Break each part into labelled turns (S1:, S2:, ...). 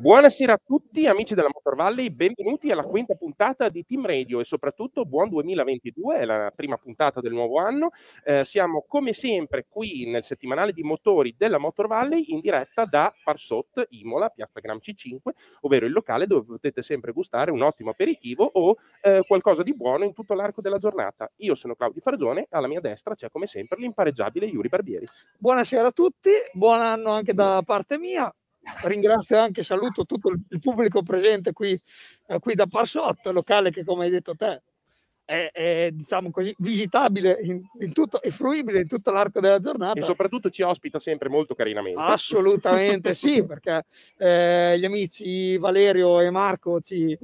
S1: Buonasera a tutti amici della Motor Valley, benvenuti alla quinta puntata di Team Radio e soprattutto buon 2022, è la prima puntata del nuovo anno. Eh, siamo come sempre qui nel settimanale di motori della Motor Valley in diretta da Parsot Imola, Piazza Gram C5, ovvero il locale dove potete sempre gustare un ottimo aperitivo o eh, qualcosa di buono in tutto l'arco della giornata. Io sono Claudio Fargione, alla mia destra c'è come sempre l'impareggiabile Yuri Barbieri.
S2: Buonasera a tutti, buon anno anche da parte mia ringrazio anche, saluto tutto il pubblico presente qui, eh, qui da Parsotto, locale che come hai detto te è, è diciamo così, visitabile in, in tutto, e fruibile in tutto l'arco della giornata. E soprattutto ci ospita sempre molto carinamente. Assolutamente sì, perché eh, gli amici Valerio e Marco ci,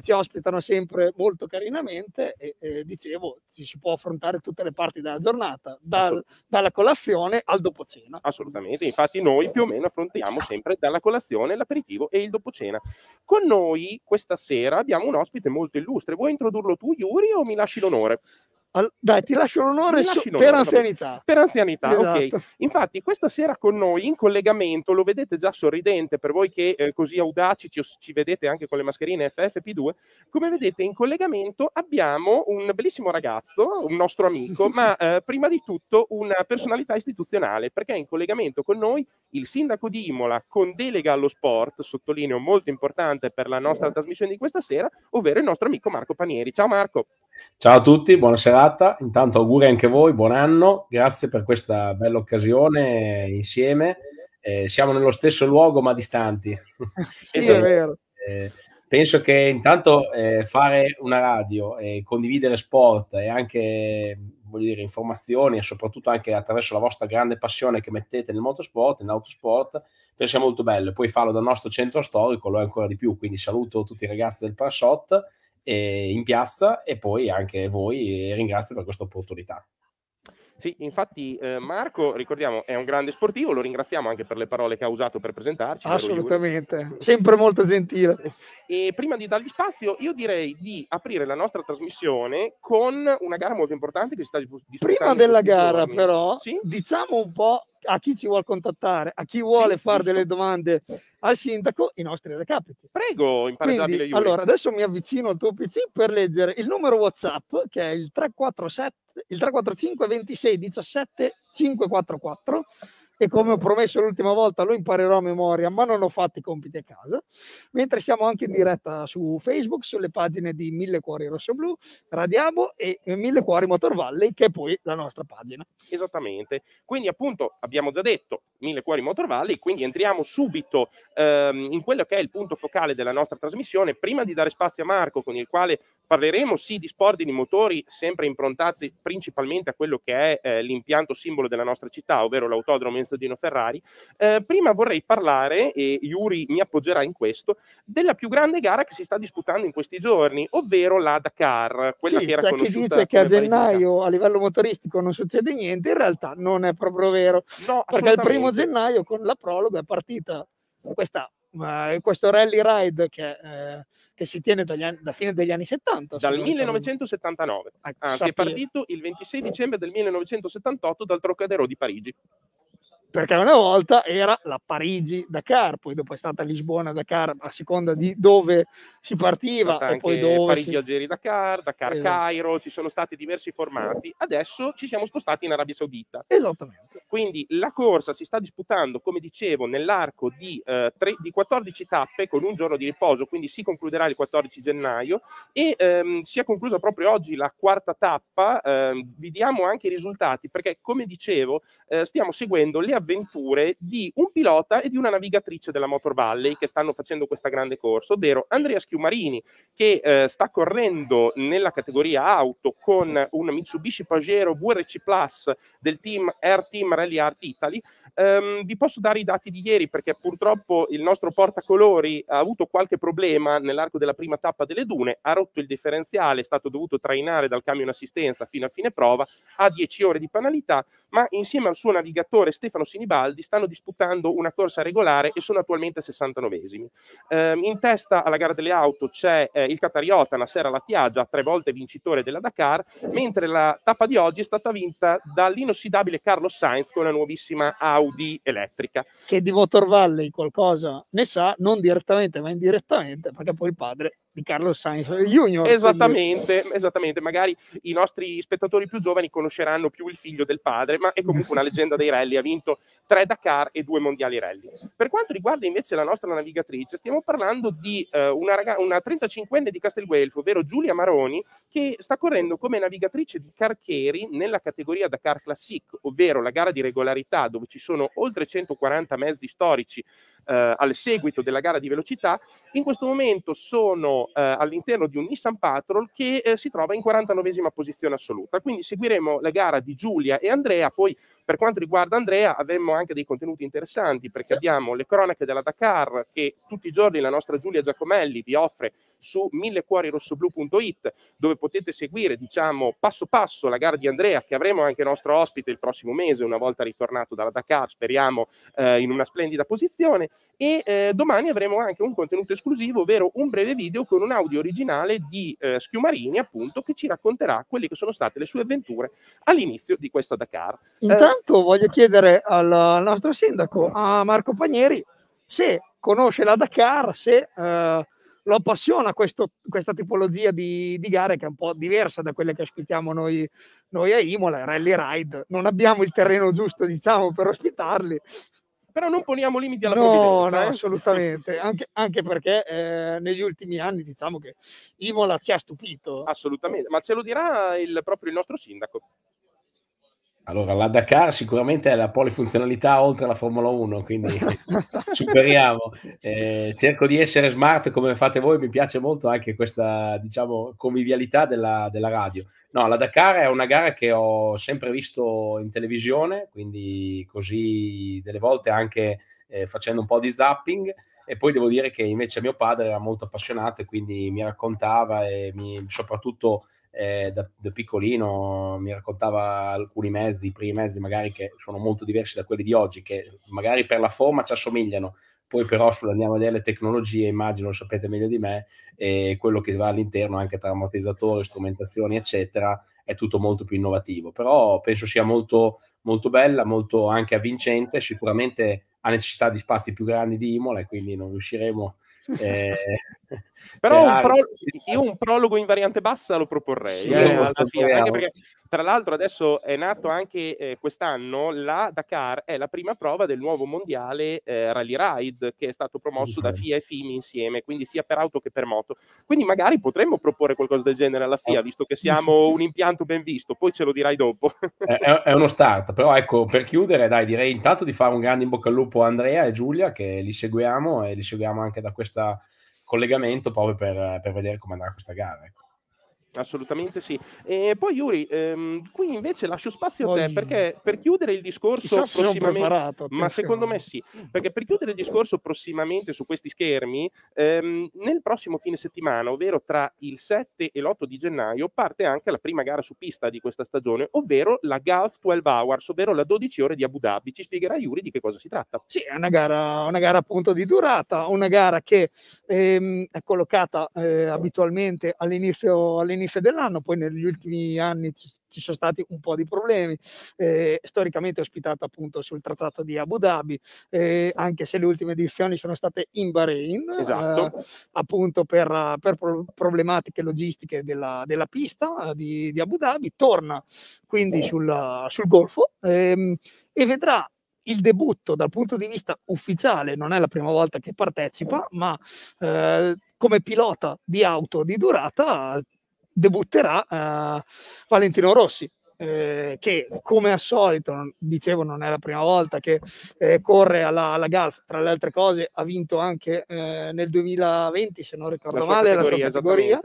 S2: ci ospitano sempre molto carinamente e, e, dicevo ci si può affrontare tutte le parti della giornata dal, dalla colazione al dopo cena assolutamente infatti noi più o meno affrontiamo
S1: esatto. sempre dalla colazione l'aperitivo e il dopo cena con noi questa sera abbiamo un ospite molto illustre vuoi introdurlo tu Yuri o mi lasci l'onore All- dai, ti lascio l'onore, lasci su- l'onore per anzianità. Per anzianità, esatto. ok. Infatti, questa sera con noi in collegamento, lo vedete già sorridente, per voi che eh, così audaci ci, ci, vedete anche con le mascherine FFP2, come vedete in collegamento abbiamo un bellissimo ragazzo, un nostro amico, ma eh, prima di tutto una personalità istituzionale, perché è in collegamento con noi il sindaco di Imola con delega allo sport, sottolineo molto importante per la nostra eh. trasmissione di questa sera, ovvero il
S3: nostro amico Marco Panieri. Ciao Marco. Ciao a tutti, buona serata. Intanto auguri anche a voi, buon anno. Grazie per questa bella occasione insieme. Eh, siamo nello stesso luogo ma distanti.
S2: sì, è eh, vero. Eh,
S3: penso che intanto eh, fare una radio e condividere sport e anche voglio dire, informazioni e soprattutto anche attraverso la vostra grande passione che mettete nel motorsport, nell'autosport, penso sia molto bello. Poi farlo dal nostro centro storico lo è ancora di più, quindi saluto tutti i ragazzi del Parasot eh, in piazza e poi anche voi eh, ringrazio per questa opportunità.
S1: Sì, infatti eh, Marco, ricordiamo, è un grande sportivo, lo ringraziamo anche per le parole che ha usato per presentarci. Assolutamente,
S2: sempre molto gentile.
S1: E prima di dargli spazio, io direi di aprire la nostra trasmissione con una gara molto importante che si sta disputando. Prima della gara, giorni.
S2: però, sì? diciamo un po' a chi ci vuole contattare, a chi vuole sì, fare delle domande al sindaco, i nostri recapiti.
S1: Prego, impareggiabile Quindi, Allora, adesso
S2: mi avvicino al tuo PC per leggere il numero WhatsApp che è il 347 il 345 26 17 544 e come ho promesso l'ultima volta lo imparerò a memoria, ma non ho fatto i compiti a casa. Mentre siamo anche in diretta su Facebook, sulle pagine di Mille Cuori Rosso Blu, Radiamo e Mille Cuori Motor Valley, che è poi la nostra pagina.
S1: Esattamente. Quindi appunto abbiamo già detto Mille Cuori Motor Valley, quindi entriamo subito ehm, in quello che è il punto focale della nostra trasmissione, prima di dare spazio a Marco con il quale parleremo sì di sport e di motori, sempre improntati principalmente a quello che è eh, l'impianto simbolo della nostra città, ovvero l'autodromo mezzo Dino Ferrari. Eh, prima vorrei parlare, e Yuri mi appoggerà in questo, della più grande gara che si sta disputando in questi giorni, ovvero la Dakar, quella sì, che era cioè conosciuta chi dice che a gennaio
S2: a livello motoristico non succede niente, in realtà non è proprio vero. No, perché il primo gennaio con la prologa è partita questa ma eh, questo rally ride che, eh, che si tiene anni, da fine degli anni 70. Dal
S1: 1979, ah, anzi ah, è partito il 26 dicembre del 1978 dal Trocadero di Parigi
S2: perché una volta era la Parigi-Dakar, poi dopo è stata Lisbona-Dakar, a seconda di dove si partiva. E poi dove
S1: Parigi-Algeri-Dakar, Dakar-Cairo, esatto. ci sono stati diversi formati. Adesso ci siamo spostati in Arabia Saudita. Esattamente. Quindi la corsa si sta disputando, come dicevo, nell'arco di, eh, tre, di 14 tappe con un giorno di riposo, quindi si concluderà il 14 gennaio e ehm, si è conclusa proprio oggi la quarta tappa. Eh, vi diamo anche i risultati perché, come dicevo, eh, stiamo seguendo le avventure di un pilota e di una navigatrice della Motor Valley che stanno facendo questa grande corsa, ovvero Andrea Schiumarini che eh, sta correndo nella categoria auto con un Mitsubishi Pajero VRC Plus del team Air Team Rally Art Italy. Um, vi posso dare i dati di ieri perché purtroppo il nostro portacolori ha avuto qualche problema nell'arco della prima tappa delle dune, ha rotto il differenziale, è stato dovuto trainare dal camion assistenza fino a fine prova, ha 10 ore di penalità, ma insieme al suo navigatore Stefano Sinibaldi stanno disputando una corsa regolare e sono attualmente 69esimi. Eh, in testa alla gara delle auto c'è eh, il catariota Nasser Latiagia, tre volte vincitore della Dakar, mentre la tappa di oggi è stata vinta dall'inossidabile Carlo Sainz con la nuovissima Audi elettrica.
S2: Che di Motor Valley qualcosa ne sa, non direttamente ma indirettamente, perché poi il padre di Carlo Sainz eh, Junior. Esattamente,
S1: quindi... esattamente, magari i nostri spettatori più giovani conosceranno più il figlio del padre, ma è comunque una leggenda dei rally, ha vinto tre Dakar e due mondiali rally. Per quanto riguarda invece la nostra navigatrice, stiamo parlando di eh, una, raga- una 35enne di Castelguelfo, ovvero Giulia Maroni, che sta correndo come navigatrice di Carcheri nella categoria Dakar Classic, ovvero la gara di regolarità dove ci sono oltre 140 mezzi storici eh, al seguito della gara di velocità. In questo momento sono eh, all'interno di un Nissan Patrol che eh, si trova in 49 posizione assoluta. Quindi seguiremo la gara di Giulia e Andrea, poi per quanto riguarda Andrea, avremmo anche dei contenuti interessanti perché abbiamo le cronache della Dakar che tutti i giorni la nostra Giulia Giacomelli vi offre su millecuorirossoblu.it dove potete seguire, diciamo, passo passo la gara di Andrea che avremo anche nostro ospite il prossimo mese una volta ritornato dalla Dakar, speriamo eh, in una splendida posizione e eh, domani avremo anche un contenuto esclusivo, ovvero un breve video con un audio originale di eh, Schiumarini appunto che ci racconterà quelle che sono state le sue avventure all'inizio di questa
S2: Dakar. Intanto intanto voglio chiedere al, nostro sindaco, a Marco Panieri, se conosce la Dakar, se eh, lo appassiona questo, questa tipologia di, di, gare che è un po' diversa da quelle che ospitiamo noi, noi a Imola, rally ride. Non abbiamo il terreno giusto, diciamo, per ospitarli però non poniamo limiti alla no, No, eh? assolutamente, anche, anche perché eh, negli ultimi anni diciamo che Imola ci ha stupito.
S1: Assolutamente, ma ce lo dirà il, proprio il nostro sindaco.
S3: Allora, la Dakar sicuramente è la polifunzionalità oltre alla Formula 1, quindi superiamo. Eh, cerco di essere smart come fate voi, mi piace molto anche questa, diciamo, convivialità della, della, radio. No, la Dakar è una gara che ho sempre visto in televisione, quindi così delle volte anche eh, facendo un po' di zapping. E poi devo dire che invece mio padre era molto appassionato e quindi mi raccontava e mi, soprattutto eh, da, da, piccolino mi raccontava alcuni mezzi, i primi mezzi magari che sono molto diversi da quelli di oggi, che magari per la forma ci assomigliano, poi però sull'andiamo a vedere le tecnologie, immagino lo sapete meglio di me, e quello che va all'interno anche tra ammortizzatori, strumentazioni, eccetera, è tutto molto più innovativo. Però penso sia molto, molto bella, molto anche avvincente, sicuramente ha necessità di spazi più grandi di Imola e quindi non riusciremo a eh, però, un pro-
S1: io un prologo in variante bassa lo proporrei sì, eh, alla fine, anche perché tra l'altro adesso è nato anche eh, quest'anno la Dakar, è la prima prova del nuovo mondiale eh, Rally Ride che è stato promosso okay. da FIA e FIMI insieme, quindi sia per auto che per moto. Quindi magari potremmo proporre qualcosa del genere alla FIA, eh. visto che siamo un impianto ben visto, poi ce lo dirai dopo.
S3: è, è, uno start, però ecco, per chiudere, dai, direi intanto di fare un grande in bocca al lupo a Andrea e Giulia, che li seguiamo e li seguiamo anche da questo collegamento proprio per, per vedere come andrà questa gara. Ecco.
S1: Assolutamente sì. E poi Yuri, ehm, qui invece lascio spazio a te perché per chiudere il discorso Chissà prossimamente, ma secondo me sì, perché per chiudere il discorso prossimamente su questi schermi, ehm, nel prossimo fine settimana, ovvero tra il 7 e l'8 di gennaio, parte anche la prima gara su pista di questa stagione, ovvero la Gulf 12 Hours, ovvero la 12 ore di Abu Dhabi. Ci spiegherà Yuri di che cosa si
S2: tratta. Sì, è una gara, una gara appunto di durata, una gara che ehm, è collocata eh, abitualmente all'inizio, all'inizio all'inizio dell'anno, poi negli ultimi anni ci, ci sono stati un po' di problemi, eh, storicamente ospitata appunto sul trattato di Abu Dhabi, eh, anche se le ultime edizioni sono state in Bahrain, esatto. eh, appunto per, per, problematiche logistiche della, della pista eh, di, di, Abu Dhabi, torna quindi sul, sul Golfo ehm, e vedrà il debutto dal punto di vista ufficiale, non è la prima volta che partecipa, ma eh, come pilota di auto di durata debutterà uh, Valentino Rossi eh, che come al solito, dicevo non è la prima volta che eh, corre alla, alla Galf, tra le altre cose ha vinto anche eh, nel 2020 se non ricordo la male la sua categoria,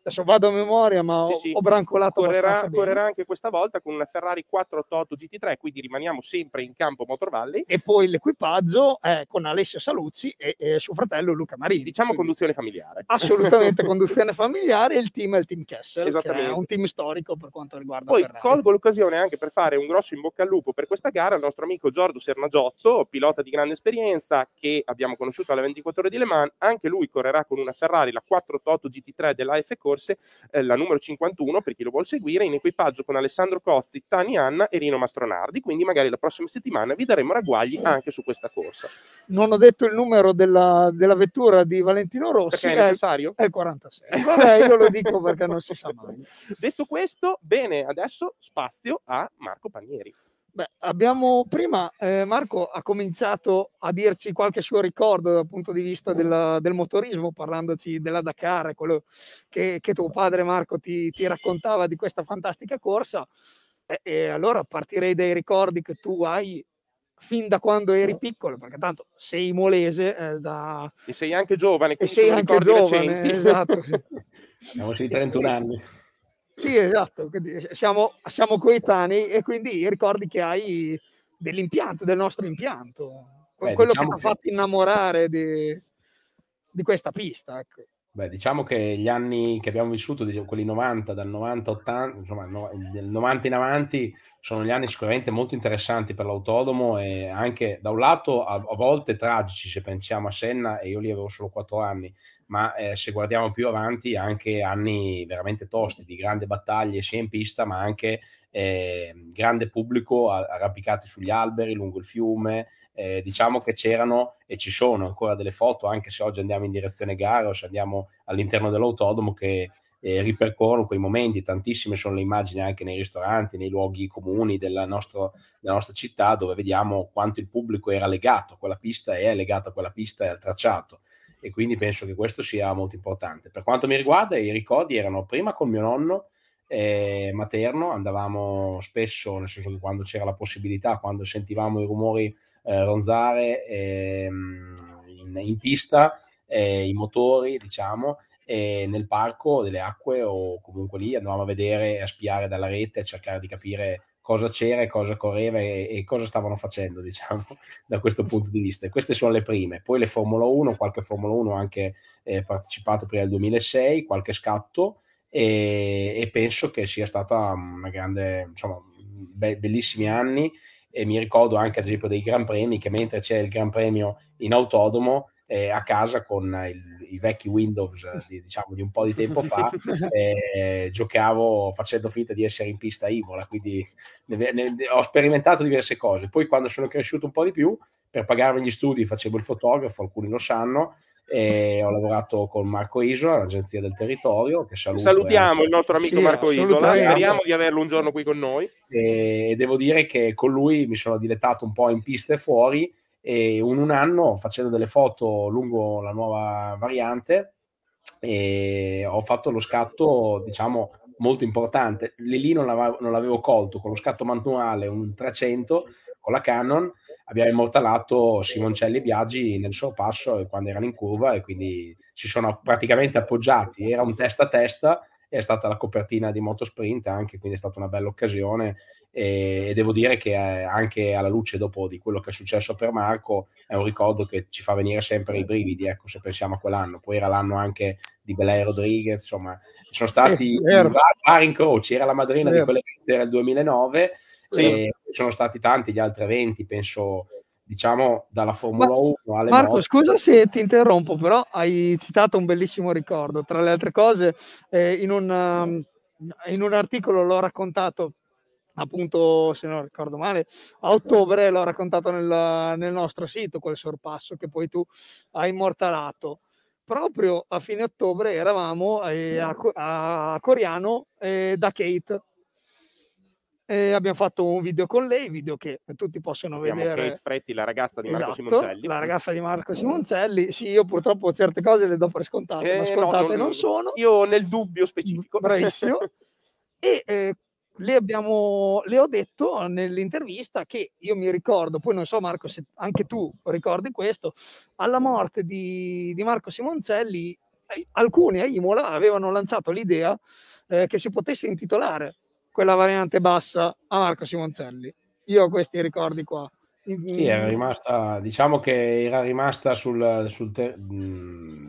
S2: adesso vado a memoria ma sì, ho, sì. ho, brancolato correrà, correrà
S1: anche questa volta con una Ferrari 488
S2: GT3 quindi rimaniamo sempre in campo Motor Valley e poi l'equipaggio è con Alessio Saluzzi e, e suo fratello Luca Marini diciamo quindi, conduzione familiare assolutamente conduzione familiare il team è il team Kessel che è un team storico per quanto riguarda poi, Ferrari
S1: colgo l'occasione anche per fare un grosso in bocca al lupo per questa gara al nostro amico Giorgio Sernagiotto, pilota di grande esperienza che abbiamo conosciuto alle 24 ore di Le Mans. Anche lui correrà con una Ferrari, la 488 GT3 della F Corse, eh, la numero 51 per chi lo vuole seguire, in equipaggio con Alessandro Costi, Tani Anna e Rino Mastronardi. Quindi magari la prossima settimana vi daremo ragguagli anche su questa corsa.
S2: Non ho detto il numero della, della vettura di Valentino Rossi. Perché è necessario? È, è il 46. Vabbè, io lo dico perché non si sa mai.
S1: Detto questo, bene, adesso spazio a Marco Panieri.
S2: Beh, abbiamo prima, eh, Marco ha cominciato a dirci qualche suo ricordo dal punto di vista del, del motorismo, parlandoci della Dakar, quello che, che tuo padre Marco ti, ti, raccontava di questa fantastica corsa. E, e allora partirei dai ricordi che tu hai fin da quando eri piccolo, perché tanto sei molese eh, da... e sei anche giovane, quindi e sei anche giovane, recenti. esatto.
S3: Siamo sui 31 anni.
S2: Sì, esatto, quindi eh, siamo, siamo coetanei e quindi i ricordi che hai dell'impianto, del nostro impianto, Beh, quello diciamo che ti ha fatto innamorare di, di questa pista. Ecco.
S3: Beh, diciamo che gli anni che abbiamo vissuto, diciamo, quelli 90, dal 90, 80, insomma, no, del 90 in avanti, sono gli anni sicuramente molto interessanti per l'autodomo e anche da un lato a, a volte tragici se pensiamo a Senna e io lì avevo solo quattro anni, ma eh, se guardiamo più avanti anche anni veramente tosti di grandi battaglie sia in pista ma anche eh, grande pubblico arrampicati sugli alberi lungo il fiume. Eh, diciamo che c'erano e ci sono ancora delle foto, anche se oggi andiamo in direzione gara o se andiamo all'interno dell'autodomo, che eh, ripercorro quei momenti, tantissime sono le immagini anche nei ristoranti, nei luoghi comuni della, nostro, della, nostra città dove vediamo quanto il pubblico era legato a quella pista e è legato a quella pista e al tracciato e quindi penso che questo sia molto importante. Per quanto mi riguarda i ricordi erano prima con mio nonno eh, materno, andavamo spesso, nel senso che quando c'era la possibilità, quando sentivamo i rumori eh, ronzare ehm, in, in pista, eh, i motori, diciamo, eh, nel parco delle acque o comunque lì andavamo a vedere, a spiare dalla rete, a cercare di capire cosa c'era e cosa correva e, e, cosa stavano facendo, diciamo, da questo punto di vista. queste sono le prime. Poi le Formula 1, qualche Formula 1 anche eh, partecipato prima del 2006, qualche scatto e, e, penso che sia stata una grande, insomma, be- bellissimi anni e mi ricordo anche ad esempio dei Gran Premi che mentre c'è il Gran Premio in autodomo eh, a casa con il, i vecchi Windows eh, di, diciamo, di un po' di tempo fa, eh, giocavo facendo finta di essere in pista Imola, quindi ne, ne, ho sperimentato diverse cose. Poi quando sono cresciuto un po' di più, per pagarmi gli studi facevo il fotografo, alcuni lo sanno, eh, ho lavorato con Marco Isola, l'agenzia del territorio. Che eh. Salutiamo il nostro amico sì, Marco Isola, speriamo
S1: di averlo un giorno qui con noi.
S3: E devo dire che con lui mi sono dilettato un po' in pista e fuori e in un anno facendo delle foto lungo la nuova variante ho fatto lo scatto diciamo molto importante lì lì non, l'avevo, non l'avevo colto con lo scatto manuale un 300 con la Canon abbiamo immortalato Simoncelli e Biaggi nel sorpasso quando erano in curva e quindi si sono praticamente appoggiati era un testa a testa è stata la copertina di Motosprint anche, quindi è stata una bella occasione e, devo dire che eh, anche alla luce dopo di quello che è successo per Marco è un ricordo che ci fa venire sempre i brividi, ecco, se pensiamo a quell'anno. Poi era l'anno anche di Belay Rodriguez, insomma, sono stati eh, vari incroci, era la madrina eh, di quelle che 2009 sì. sono stati tanti gli altri eventi, penso diciamo dalla Formula Ma, 1 alle Marco, moto. scusa
S2: se ti interrompo, però hai citato un bellissimo ricordo. Tra le altre cose, eh, in, un, um, in un articolo l'ho raccontato appunto, se non ricordo male, a ottobre l'ho raccontato nel, nel, nostro sito quel sorpasso che poi tu hai immortalato. Proprio a fine ottobre eravamo eh, a, a, Coriano eh, da Kate e abbiamo fatto un video con lei, video che tutti possono abbiamo vedere. Kate
S1: Fretti, la ragazza di Marco esatto, Simoncelli. La
S2: ragazza di Marco Simoncelli. Sì, io purtroppo certe cose le do per scontate, eh, ma scontate no, non, non, sono. Io nel dubbio specifico. Mm, bravissimo. e eh, le, abbiamo, le ho detto nell'intervista che io mi ricordo, poi non so Marco se anche tu ricordi questo, alla morte di, di Marco Simoncelli eh, alcuni a Imola avevano lanciato l'idea eh, che si potesse intitolare quella variante bassa a Marco Simoncelli. Io ho questi ricordi qua. Sì, era
S3: rimasta, diciamo che era rimasta sul, sul ter-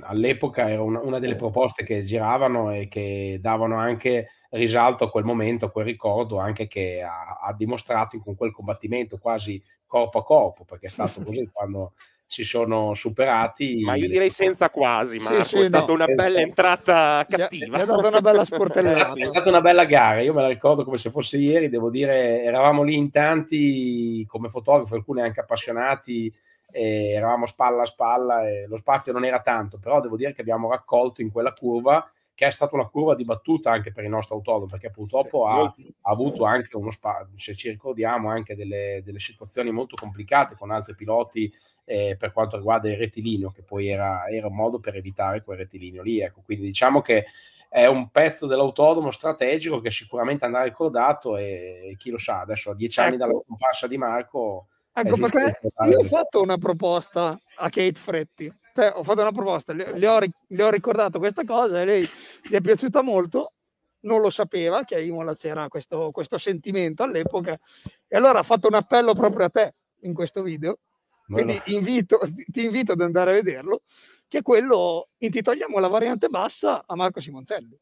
S3: all'epoca era una, una, delle proposte che giravano e che davano anche risalto a quel momento, a quel ricordo anche che ha, ha dimostrato con quel combattimento quasi corpo a corpo, perché è stato così quando si sono superati. Ma io direi
S1: senza quasi, ma sì, sì, è stata una bella entrata cattiva. È, stata una bella sportellata. Esatto, è stata
S3: una bella gara, io me la ricordo come se fosse ieri, devo dire, eravamo lì in tanti come fotografi, alcuni anche appassionati, eravamo spalla a spalla e lo spazio non era tanto, però devo dire che abbiamo raccolto in quella curva che è stata una curva dibattuta anche per il nostro autonomo, perché purtroppo ha, ha avuto anche uno spazio, se ci ricordiamo, anche delle, delle, situazioni molto complicate con altri piloti eh, per quanto riguarda il rettilineo, che poi era, era, un modo per evitare quel rettilineo lì. Ecco, quindi diciamo che è un pezzo dell'autonomo strategico che sicuramente andrà ricordato e, chi lo sa, adesso a dieci anni dalla ecco. scomparsa di Marco...
S2: Ecco perché io ho fatto una proposta a Kate Fretti cioè, ho fatto una proposta, le, le, ho, le, ho, ricordato questa cosa e lei gli è piaciuta molto, non lo sapeva che a Imola c'era questo, questo sentimento all'epoca e allora ha fatto un appello proprio a te in questo video, Bello. quindi invito, ti invito ad andare a vederlo, che è quello intitoliamo la variante bassa a Marco Simoncelli.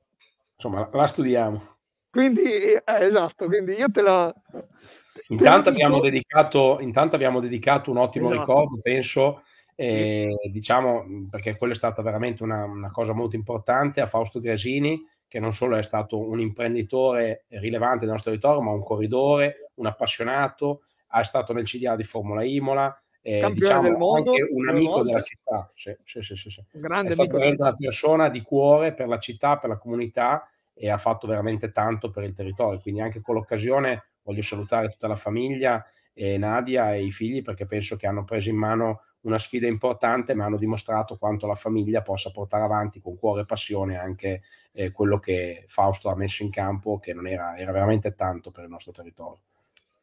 S3: Insomma, la studiamo.
S2: Quindi, eh, esatto, quindi io te la...
S3: intanto, abbiamo dedicato, intanto abbiamo dedicato un ottimo esatto. ricordo, penso, e, sì. Diciamo mhmm, perché quello è stata veramente una, una, cosa molto importante a Fausto Gresini, che non solo è stato un imprenditore rilevante del nostro territorio, ma un corridore, un appassionato, è stato nel CDA di Formula Imola, eh, campione diciamo, del mondo, anche un amico della città. Sì, sì, sì, sì, sì.
S2: grande è stato veramente una
S3: persona di cuore per la città, per la comunità e ha fatto veramente tanto per il territorio. Quindi anche con l'occasione voglio salutare tutta la famiglia, e Nadia e i figli perché penso che hanno preso in mano una sfida importante, ma hanno dimostrato quanto la famiglia possa portare avanti con cuore e passione anche eh, quello che Fausto ha messo in campo, che non era, era, veramente tanto per il nostro territorio.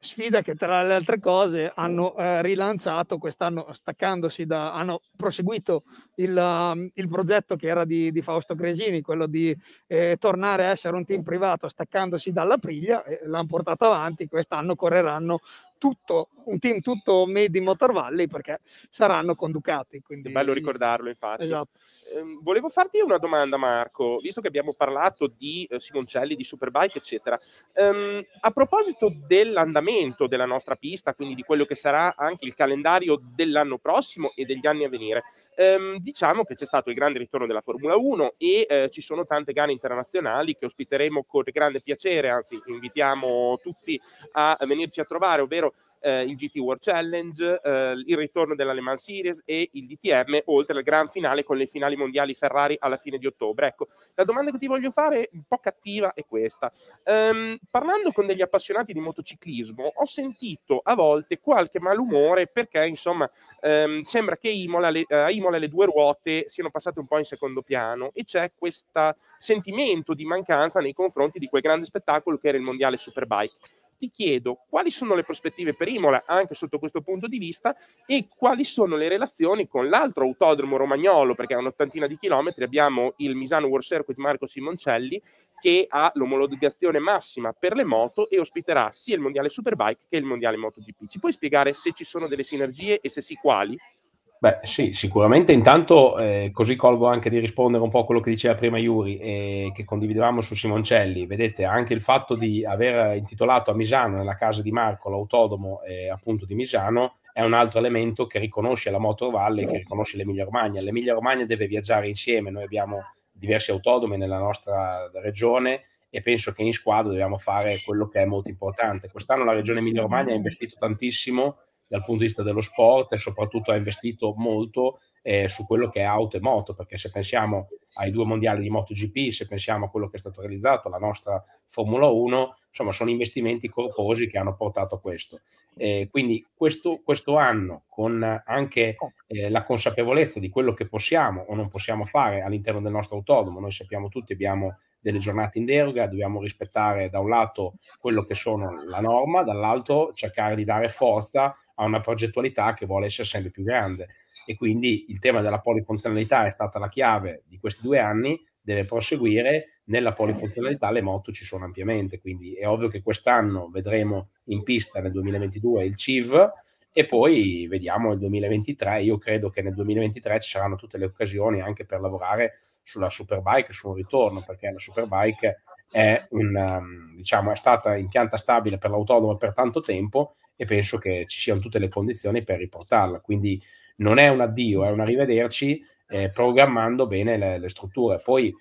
S2: Sfida che tra le altre cose hanno eh, rilanciato quest'anno, staccandosi da. hanno proseguito il, um, il progetto che era di, di, Fausto Cresini, quello di eh, tornare a essere un team privato, staccandosi dalla priglia, l'hanno portato avanti. Quest'anno correranno tutto, un team tutto made in Motor Valley perché saranno con Ducati. Quindi... È bello ricordarlo,
S1: infatti. Esatto. Eh, volevo farti una domanda, Marco, visto che abbiamo parlato di eh, Simoncelli, di Superbike, eccetera. Ehm, a proposito dell'andamento della nostra pista, quindi di quello che sarà anche il calendario dell'anno prossimo e degli anni a venire, ehm, diciamo che c'è stato il grande ritorno della Formula 1 e eh, ci sono tante gare internazionali che ospiteremo con grande piacere, anzi invitiamo tutti a venirci a trovare, ovvero eh, il GT World Challenge, eh, il ritorno della Le Mans Series e il DTM, oltre al gran finale con le finali mondiali Ferrari alla fine di ottobre. Ecco, la domanda che ti voglio fare, un po' cattiva, è questa. Ehm, parlando con degli appassionati di motociclismo, ho sentito a volte qualche malumore perché, insomma, ehm, sembra che Imola, le, eh, a Imola le due ruote siano passate un po' in secondo piano e c'è questo sentimento di mancanza nei confronti di quel grande spettacolo che era il mondiale Superbike ti chiedo quali sono le prospettive per Imola anche sotto questo punto di vista e quali sono le relazioni con l'altro autodromo romagnolo, perché a un'ottantina di chilometri abbiamo il Misano World Circuit Marco Simoncelli che ha l'omologazione massima per le moto e ospiterà sia il Mondiale Superbike che il Mondiale MotoGP. Ci puoi spiegare se ci sono delle sinergie e se sì quali?
S3: Beh, sì, sicuramente intanto eh, così colgo anche di rispondere un po' a quello che diceva prima Iuri e eh, che condividevamo su Simoncelli. Vedete, anche il fatto di aver intitolato a Misano, nella casa di Marco, l'autodomo eh, appunto di Misano, è un altro elemento che riconosce la Motor Valley, che riconosce l'Emilia Romagna. L'Emilia Romagna deve viaggiare insieme, noi abbiamo diversi autodomi nella nostra regione e penso che in squadra dobbiamo fare quello che è molto importante. Quest'anno la regione Emilia Romagna ha investito tantissimo dal punto di vista dello sport e soprattutto ha investito molto eh, su quello che è auto e moto, perché se pensiamo ai due mondiali di MotoGP, se pensiamo a quello che è stato realizzato, la nostra Formula 1, insomma sono investimenti corposi che hanno portato a questo. Eh, quindi questo, questo, anno, con anche eh, la consapevolezza di quello che possiamo o non possiamo fare all'interno del nostro autodromo, noi sappiamo tutti, abbiamo delle giornate in deroga, dobbiamo rispettare da un lato quello che sono la norma, dall'altro cercare di dare forza a una progettualità che vuole essere sempre più grande e quindi il tema della polifunzionalità è stata la chiave di questi due anni, deve proseguire, nella polifunzionalità le moto ci sono ampiamente, quindi è ovvio che quest'anno vedremo in pista nel 2022 il CIV e poi vediamo il 2023, io credo che nel 2023 ci saranno tutte le occasioni anche per lavorare sulla Superbike, sul ritorno, perché la Superbike è, una, ehm, diciamo, è stata in pianta stabile per l'autonomo per tanto tempo e penso che ci siano tutte le condizioni per riportarla. Quindi non è un addio, è un arrivederci eh, programmando bene le, le strutture. Poi,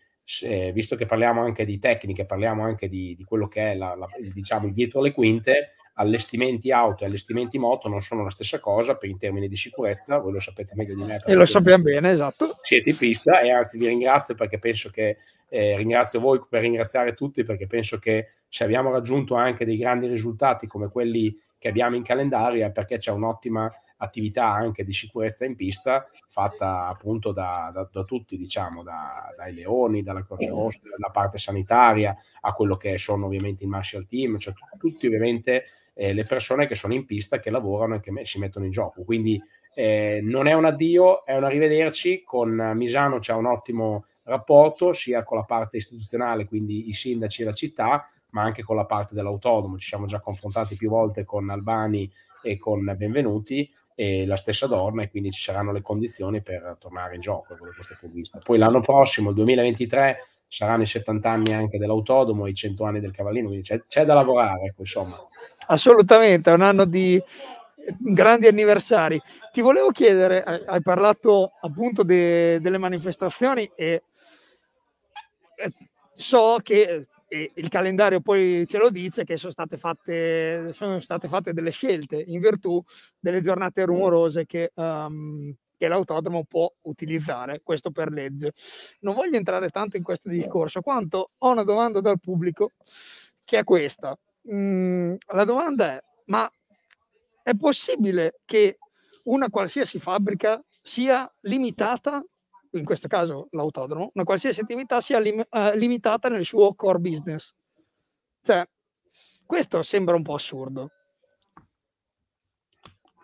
S3: eh, visto che parliamo anche di tecniche, parliamo anche di, di quello che è la, la, diciamo dietro le quinte, allestimenti auto e allestimenti moto non sono la stessa cosa per in termini di sicurezza, voi lo sapete meglio di me. E lo sappiamo
S2: bene, esatto.
S3: Siete in pista e anzi vi ringrazio perché penso che eh, ringrazio voi per ringraziare tutti perché penso che se abbiamo raggiunto anche dei grandi risultati come quelli che abbiamo in calendario perché c'è un'ottima attività anche di sicurezza in pista fatta appunto da, da, da tutti, diciamo, da, dai leoni, dalla Croce Rossa, dalla parte sanitaria a quello che sono ovviamente i martial team, cioè t- tutti ovviamente eh, le persone che sono in pista, che lavorano e che me- si mettono in gioco. Quindi eh, non è un addio, è un arrivederci. Con Misano c'è un ottimo rapporto sia con la parte istituzionale, quindi i sindaci e la città, ma anche con la parte dell'autonomo. Ci siamo già confrontati più volte con Albani e con Benvenuti e la stessa donna, e quindi ci saranno le condizioni per tornare in gioco da questo punto di vista. Poi l'anno prossimo, il 2023, saranno i 70 anni anche
S2: dell'autodomo e i 100 anni del cavallino, quindi c'è, c'è da lavorare, ecco, insomma. Assolutamente, è un anno di grandi anniversari. Ti volevo chiedere, eh, hai parlato appunto de, delle manifestazioni e eh, so che e il calendario poi ce lo dice che sono state fatte, sono state fatte delle scelte in virtù delle giornate mm. rumorose che, um, che l'autodromo può utilizzare, questo per legge. Non voglio entrare tanto in questo discorso, quanto ho una domanda dal pubblico che è questa. Mm, la domanda è, ma è possibile che una qualsiasi fabbrica sia limitata in questo caso l'autodromo, una qualsiasi attività sia lim- uh, limitata nel suo core business. Cioè, questo sembra un po' assurdo.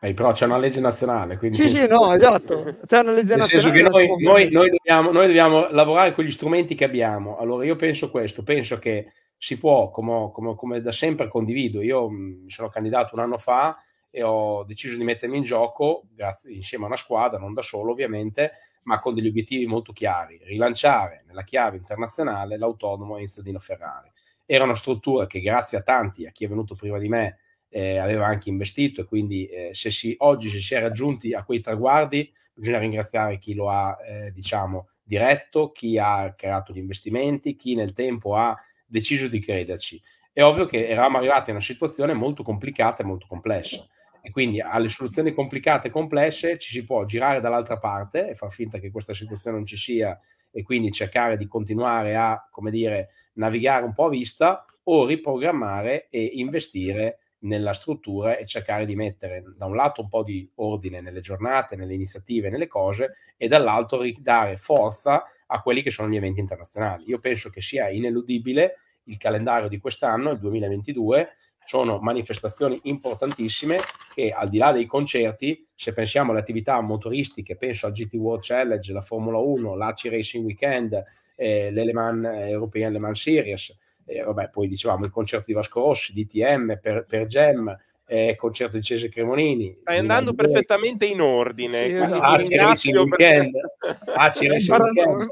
S3: Eh, però c'è una legge nazionale, quindi... Sì, sì, no,
S2: esatto. C'è una legge nel nazionale. Senso che noi, noi, noi,
S3: dobbiamo, noi dobbiamo lavorare con gli strumenti che abbiamo. Allora, io penso questo, penso che si può, come, come, come, da sempre condivido, io mi sono candidato un anno fa e ho deciso di mettermi in gioco, grazie, insieme a una squadra, non da solo ovviamente, ma con degli obiettivi molto chiari, rilanciare nella chiave internazionale l'autonomo Enstadino Ferrari. Era una struttura che grazie a tanti, a chi è venuto prima di me, eh, aveva anche investito e quindi eh, se si, oggi se si è raggiunti a quei traguardi bisogna ringraziare chi lo ha eh, diciamo diretto, chi ha creato gli investimenti, chi nel tempo ha deciso di crederci. È ovvio che eravamo arrivati a una situazione molto complicata e molto complessa e quindi alle soluzioni complicate e complesse ci si può girare dall'altra parte e far finta che questa situazione non ci sia e quindi cercare di continuare a, come dire, navigare un po' a vista o riprogrammare e investire nella struttura e cercare di mettere da un lato un po' di ordine nelle giornate, nelle iniziative, nelle cose e dall'altro ridare forza a quelli che sono gli eventi internazionali. Io penso che sia ineludibile il calendario di quest'anno, il 2022, sono manifestazioni importantissime che al di là dei concerti, se pensiamo alle attività motoristiche, penso al GT World Challenge, la Formula 1, l'ACI Racing Weekend, eh, l'Eleman eh, European Le Mans Series, eh, vabbè, poi dicevamo il concerto di Vasco Rossi, DTM, per, per Gem, eh, concerto di Cesare Cremonini. Stai andando Milano perfettamente in ordine. Sì, esatto. Arci Racing Weekend.
S2: Perché... Arci Racing Weekend.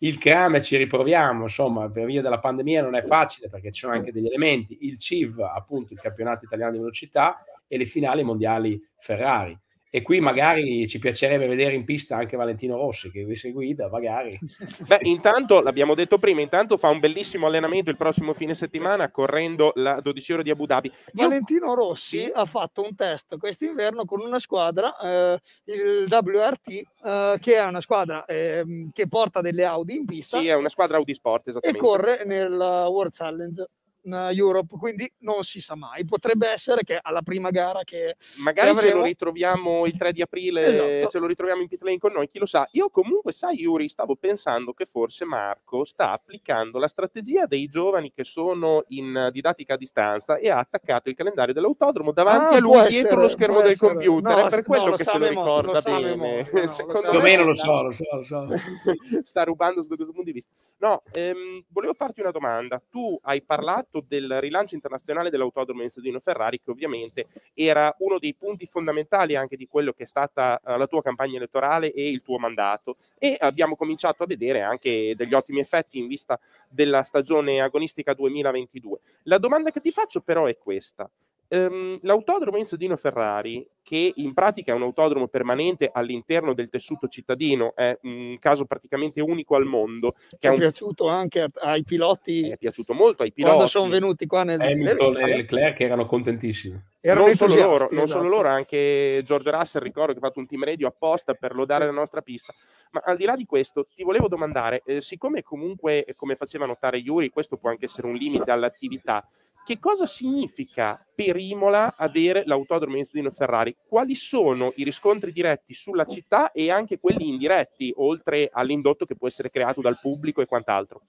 S3: Il CRAM ci riproviamo, insomma, per via della pandemia non è facile perché ci sono anche degli elementi. Il CIV, appunto, il campionato italiano di velocità e le finali mondiali Ferrari. E qui magari ci piacerebbe vedere in pista anche Valentino Rossi che vi seguita magari. Beh, intanto, l'abbiamo detto prima, intanto fa un bellissimo allenamento
S1: il prossimo fine settimana correndo la 12 ore di Abu Dhabi.
S2: Valentino Rossi sì. ha fatto un test quest'inverno con una squadra, eh, il WRT, eh, che è una squadra eh, che porta delle Audi in pista. Sì, è una
S1: squadra Audi Sport, esattamente. E corre
S2: nella World Challenge. Eh, Europe, quindi non si sa mai. Potrebbe essere che alla prima gara che magari avremo... se lo
S1: ritroviamo il 3 di aprile, esatto. ce lo ritroviamo in pit lane con noi, chi lo sa. Io comunque, sai, Yuri, stavo pensando che forse Marco sta applicando la strategia dei giovani che sono in eh, didattica a distanza e ha attaccato il calendario dell'autodromo davanti ah, a lui essere, dietro lo schermo del computer. No, è per quello no, che se lo ricorda bene. Secondo me lo so, lo so,
S2: lo so.
S1: sta rubando da questo punto di vista. No, ehm, volevo farti una domanda. Tu hai parlato parlato del rilancio internazionale dell'autodromo Insadino Ferrari, che ovviamente era uno dei punti fondamentali anche di quello che è stata eh, la tua campagna elettorale e il tuo mandato. E abbiamo cominciato a vedere anche degli ottimi effetti in vista della stagione agonistica 2022. La domanda che ti faccio però è questa. Um, l'autodromo Enzo Ferrari, che in pratica è un autodromo permanente all'interno del tessuto cittadino, è un caso praticamente unico al mondo. Che è, un... piaciuto anche ai piloti? Eh, è piaciuto molto ai piloti. Quando sono venuti qua nel... Hamilton e Leclerc
S3: erano contentissimi. Erano non,
S1: solo loro, esatto. non solo esatto. loro, anche George Russell, ricordo che ha fatto un team radio apposta per lodare sì. la nostra pista. Ma al di là di questo, ti volevo domandare, eh, siccome comunque, come faceva notare Yuri, questo può anche essere un limite all'attività, che cosa significa per Imola avere l'autodromo Enzo Ferrari? Quali sono i riscontri diretti sulla città e anche quelli indiretti, oltre all'indotto che può essere creato dal pubblico e quant'altro?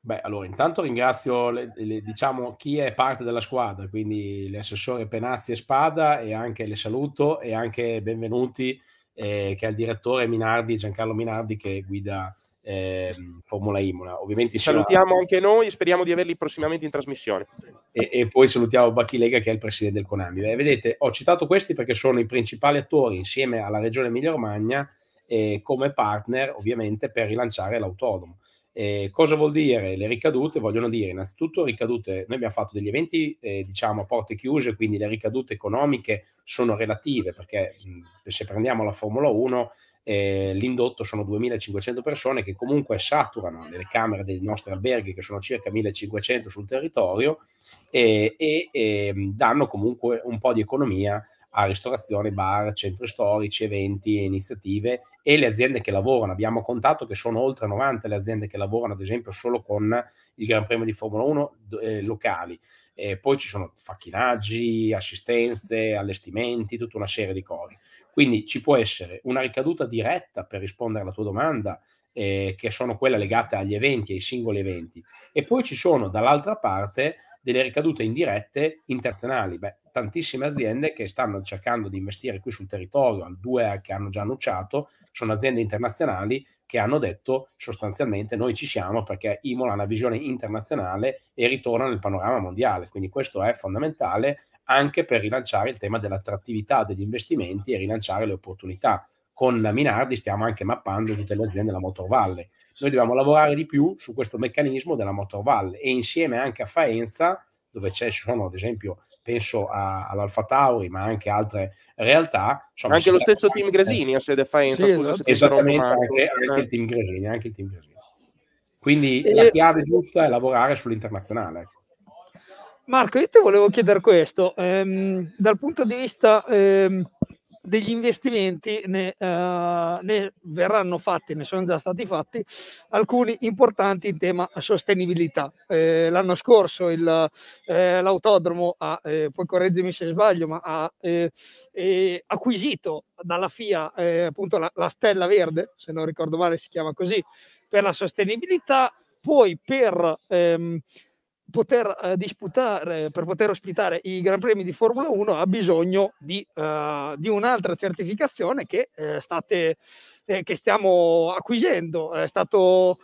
S3: Beh, allora intanto ringrazio le, le, diciamo, chi è parte della squadra, quindi l'assessore Penazzi e Spada e anche le saluto e anche benvenuti eh, che è il direttore Minardi, Giancarlo Minardi che guida eh, Formula Imola. Ovviamente salutiamo la... anche noi, speriamo di averli prossimamente in trasmissione. E, e poi salutiamo Bacchilega che è il presidente del Conami. Eh, vedete, ho citato questi perché sono i principali attori insieme alla regione Emilia-Romagna eh, come partner ovviamente per rilanciare l'autonomo. Eh, cosa vuol dire le ricadute? Vogliono dire innanzitutto ricadute, noi abbiamo fatto degli eventi eh, diciamo a porte chiuse, quindi le ricadute economiche sono relative perché mh, se prendiamo la Formula 1 eh, l'indotto sono 2.500 persone che comunque saturano le camere dei nostri alberghi, che sono circa 1.500 sul territorio, e, e, e ehm, danno comunque un po' di economia a ristorazione, bar, centri storici, eventi e iniziative e le aziende che lavorano. Abbiamo contato che sono oltre 90 le aziende che lavorano, ad esempio, solo con il Gran Premio di Formula 1 eh, locali. E poi ci sono facchinaggi, assistenze, allestimenti, tutta una serie di cose. Quindi ci può essere una ricaduta diretta per rispondere alla tua domanda, eh, che sono quelle legate agli eventi, ai singoli eventi, e poi ci sono dall'altra parte delle ricadute indirette internazionali. Beh, tantissime aziende che stanno cercando di investire qui sul territorio, al due che hanno già annunciato, sono aziende internazionali che hanno detto sostanzialmente noi ci siamo perché Imola ha una visione internazionale e ritorna nel panorama mondiale. Quindi questo è fondamentale anche per rilanciare il tema dell'attrattività degli investimenti e rilanciare le opportunità. Con la Minardi stiamo anche mappando tutte le aziende della Motor Valley. Noi dobbiamo lavorare di più su questo meccanismo della Motor Valley e insieme anche a Faenza dove c'è, ci sono ad esempio, penso a, all'Alfa Tauri, ma anche altre
S1: realtà.
S3: Insomma, anche lo stesso team Gresini
S1: a sede Faenza, sì, scusa esatto. se ti esatto. Esattamente, anche,
S3: anche, il team Gresini, anche il team Gresini. Quindi e... Eh, la chiave giusta è lavorare sull'internazionale. Ecco.
S2: Marco, io ti volevo chiedere questo, ehm, dal punto di vista ehm, degli investimenti ne, uh, ne, verranno fatti, ne sono già stati fatti, alcuni importanti in tema sostenibilità. Eh, l'anno scorso il, eh, l'autodromo ha, eh, poi correggimi se sbaglio, ma ha eh, eh, acquisito dalla FIA appunto la, la stella verde, se non ricordo male si chiama così, per la sostenibilità, poi per ehm, poter eh, disputare, per poter ospitare i Gran Premi di Formula 1 ha bisogno di, eh, di un'altra certificazione che, eh, state, eh, che stiamo acquisendo. È stato,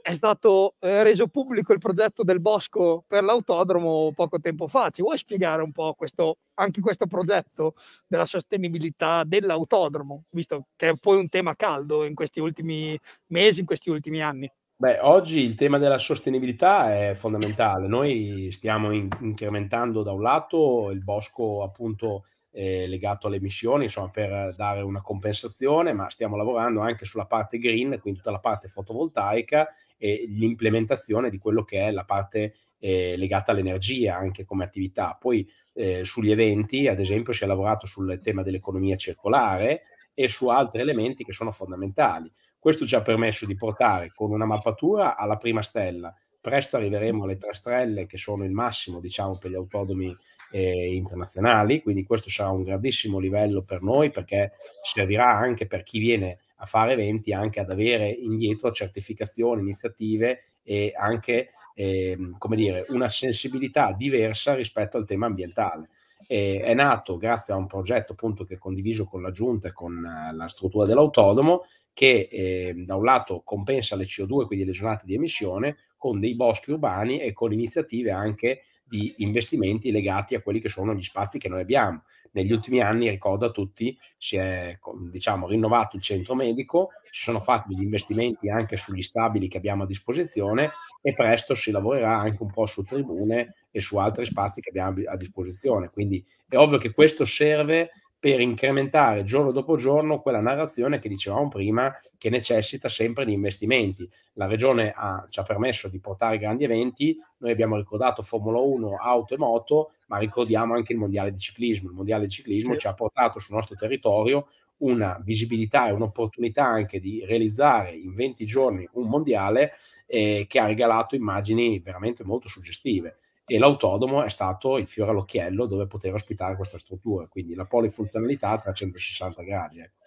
S2: è stato eh, reso pubblico il progetto del Bosco per l'autodromo poco tempo fa. Ci vuoi spiegare un po' questo, anche questo progetto della sostenibilità dell'autodromo, visto che è poi un tema caldo in questi ultimi mesi, in questi ultimi anni?
S3: Beh, oggi il tema della sostenibilità è fondamentale. Noi stiamo in- incrementando da un lato il bosco appunto eh, legato alle emissioni, insomma, per dare una compensazione, ma stiamo lavorando anche sulla parte green, quindi tutta la parte fotovoltaica e l'implementazione di quello che è la parte eh, legata all'energia anche come attività. Poi eh, sugli eventi, ad esempio, si è lavorato sul tema dell'economia circolare e su altri elementi che sono fondamentali. Questo ci ha permesso di portare con una mappatura alla prima stella. Presto arriveremo alle tre stelle che sono il massimo diciamo, per gli autodromi eh, internazionali, quindi questo sarà un grandissimo livello per noi perché servirà anche per chi viene a fare eventi anche ad avere indietro certificazioni, iniziative e anche eh, come dire, una sensibilità diversa rispetto al tema ambientale. E è nato grazie a un progetto appunto che condiviso con la Giunta e con eh, la struttura dell'autodomo che eh, da un lato compensa le CO2, quindi le giornate di emissione, con dei boschi urbani e con iniziative anche di investimenti legati a quelli che sono gli spazi che noi abbiamo. Negli ultimi anni, ricordo a tutti, si è diciamo, rinnovato il centro medico, si sono fatti degli investimenti anche sugli stabili che abbiamo a disposizione e presto si lavorerà anche un po' su tribune e su altri spazi che abbiamo a disposizione. Quindi è ovvio che questo serve per incrementare giorno dopo giorno quella narrazione che dicevamo prima che necessita sempre di investimenti. La regione ha, ci ha permesso di portare grandi eventi, noi abbiamo ricordato Formula 1, auto e moto, ma ricordiamo anche il mondiale di ciclismo. Il mondiale di ciclismo sì. ci ha portato sul nostro territorio una visibilità e un'opportunità anche di realizzare in 20 giorni un mondiale eh, che ha regalato immagini veramente molto suggestive e l'autodomo è stato il fiore all'occhiello dove poteva ospitare questa struttura, quindi la polifunzionalità a 360 gradi. Ecco.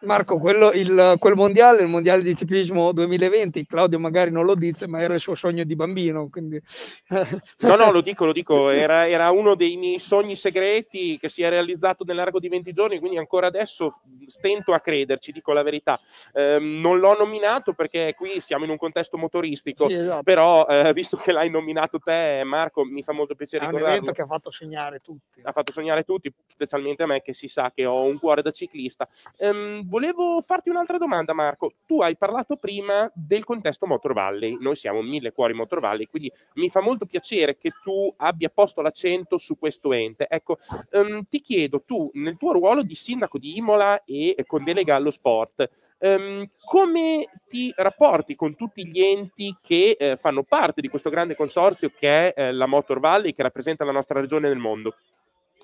S2: Marco, quello, il, quel mondiale, il mondiale di ciclismo 2020, Claudio magari non lo dice, ma era il suo sogno di bambino. Quindi... no, no, lo
S1: dico, lo dico, era, era, uno dei miei sogni segreti che si è realizzato nell'arco di 20 giorni, quindi ancora adesso stento a crederci, dico la verità. Eh, non l'ho nominato perché qui siamo in un contesto motoristico, sì, esatto. però eh, visto che l'hai nominato te, Marco, mi fa molto piacere è ricordarlo. È un evento
S2: che ha fatto sognare tutti.
S1: Ha fatto sognare tutti, specialmente a me che si sa che ho un cuore da ciclista. Um, volevo farti un'altra domanda, Marco. Tu hai parlato prima del contesto Motor Valley. Noi siamo mille cuori Motor Valley, quindi mi fa molto piacere che tu abbia posto l'accento su questo ente. Ecco, um, ti chiedo, tu, nel tuo ruolo di sindaco di Imola e con delega allo sport, Um, come ti rapporti con tutti gli enti che eh, fanno parte di questo grande consorzio che è eh, la Motor Valley, che rappresenta la nostra regione nel mondo?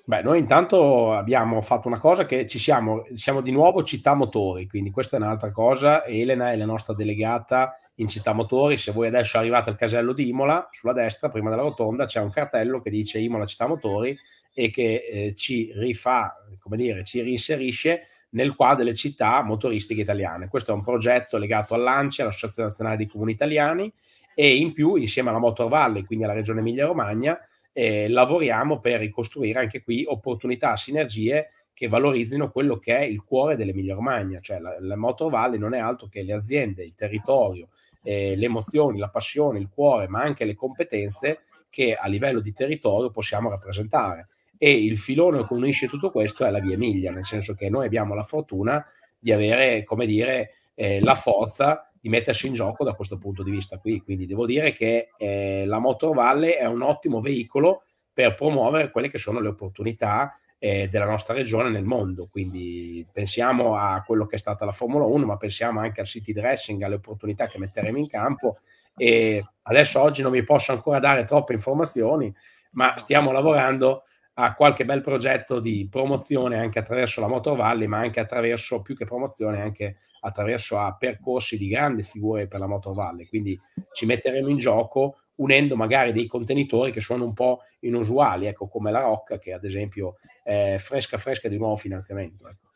S3: Beh, noi intanto abbiamo fatto una cosa che ci siamo, siamo di nuovo città motori, quindi questa è un'altra cosa. Elena è la nostra delegata in città motori. Se voi adesso arrivate al casello di Imola, sulla destra, prima della rotonda, c'è un cartello che dice Imola città motori e che eh, ci rifà, come dire, ci reinserisce nel quadro delle città motoristiche italiane. Questo è un progetto legato all'ANCI, all'Associazione Nazionale dei Comuni Italiani, e in più, insieme alla Motor Valley, quindi alla Regione Emilia-Romagna, eh, lavoriamo per ricostruire anche qui opportunità, sinergie che valorizzino quello che è il cuore dell'Emilia Romagna, cioè la, la Motor Valley non è altro che le aziende, il territorio, eh, le emozioni, la passione, il cuore, ma anche le competenze che a livello di territorio possiamo rappresentare. E il filone che unisce tutto questo è la Via Emilia, nel senso che noi abbiamo la fortuna di avere, come dire, eh, la forza di mettersi in gioco da questo punto di vista qui. Quindi devo dire che eh, la Motor Valle è un ottimo veicolo per promuovere quelle che sono le opportunità eh, della nostra regione nel mondo. Quindi pensiamo a quello che è stata la Formula 1, ma pensiamo anche al city dressing, alle opportunità che metteremo in campo. E adesso oggi non vi posso ancora dare troppe informazioni, ma stiamo lavorando a qualche bel progetto di promozione anche attraverso la Motor Valley, ma anche attraverso, più che promozione, anche attraverso a percorsi di grande figure per la Motor Valley. Quindi ci metteremo in gioco unendo magari dei contenitori che sono un po' inusuali, ecco, come la Rocca, che ad esempio è fresca fresca di nuovo finanziamento. Ecco.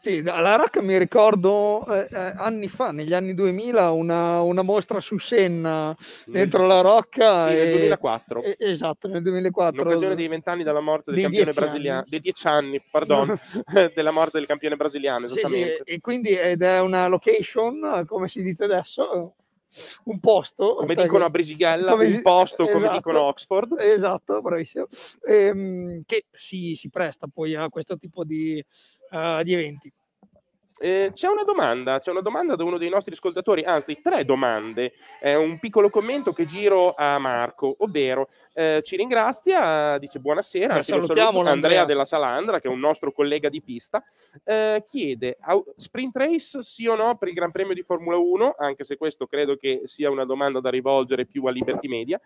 S2: Sì, all'Arac mi ricordo eh, eh, anni fa, negli anni 2000, una, una mostra su Senna mm. dentro la Rocca. Sì, e, nel 2004. E, esatto, nel 2004. In occasione dei
S1: vent'anni dalla morte del campione brasiliano, dei dieci anni, pardon, della morte del campione brasiliano, esattamente. Sì, sì,
S2: e quindi ed è una location, come si dice adesso, un posto come dicono a Brisighella un posto esatto, come dicono a Oxford esatto bravissimo ehm, che si, si, presta poi a questo tipo di, uh, di eventi. Eh, c'è una domanda, c'è una domanda da uno dei nostri
S1: ascoltatori, anzi tre domande, eh, un piccolo commento che giro a Marco, ovvero eh, ci ringrazia, dice buonasera, anzi, eh, saluto, Andrea. Andrea della Salandra che è un nostro collega di pista, eh, chiede sprint race sì o no per il Gran Premio di Formula 1, anche se questo credo che sia una domanda da rivolgere più a Liberty Media,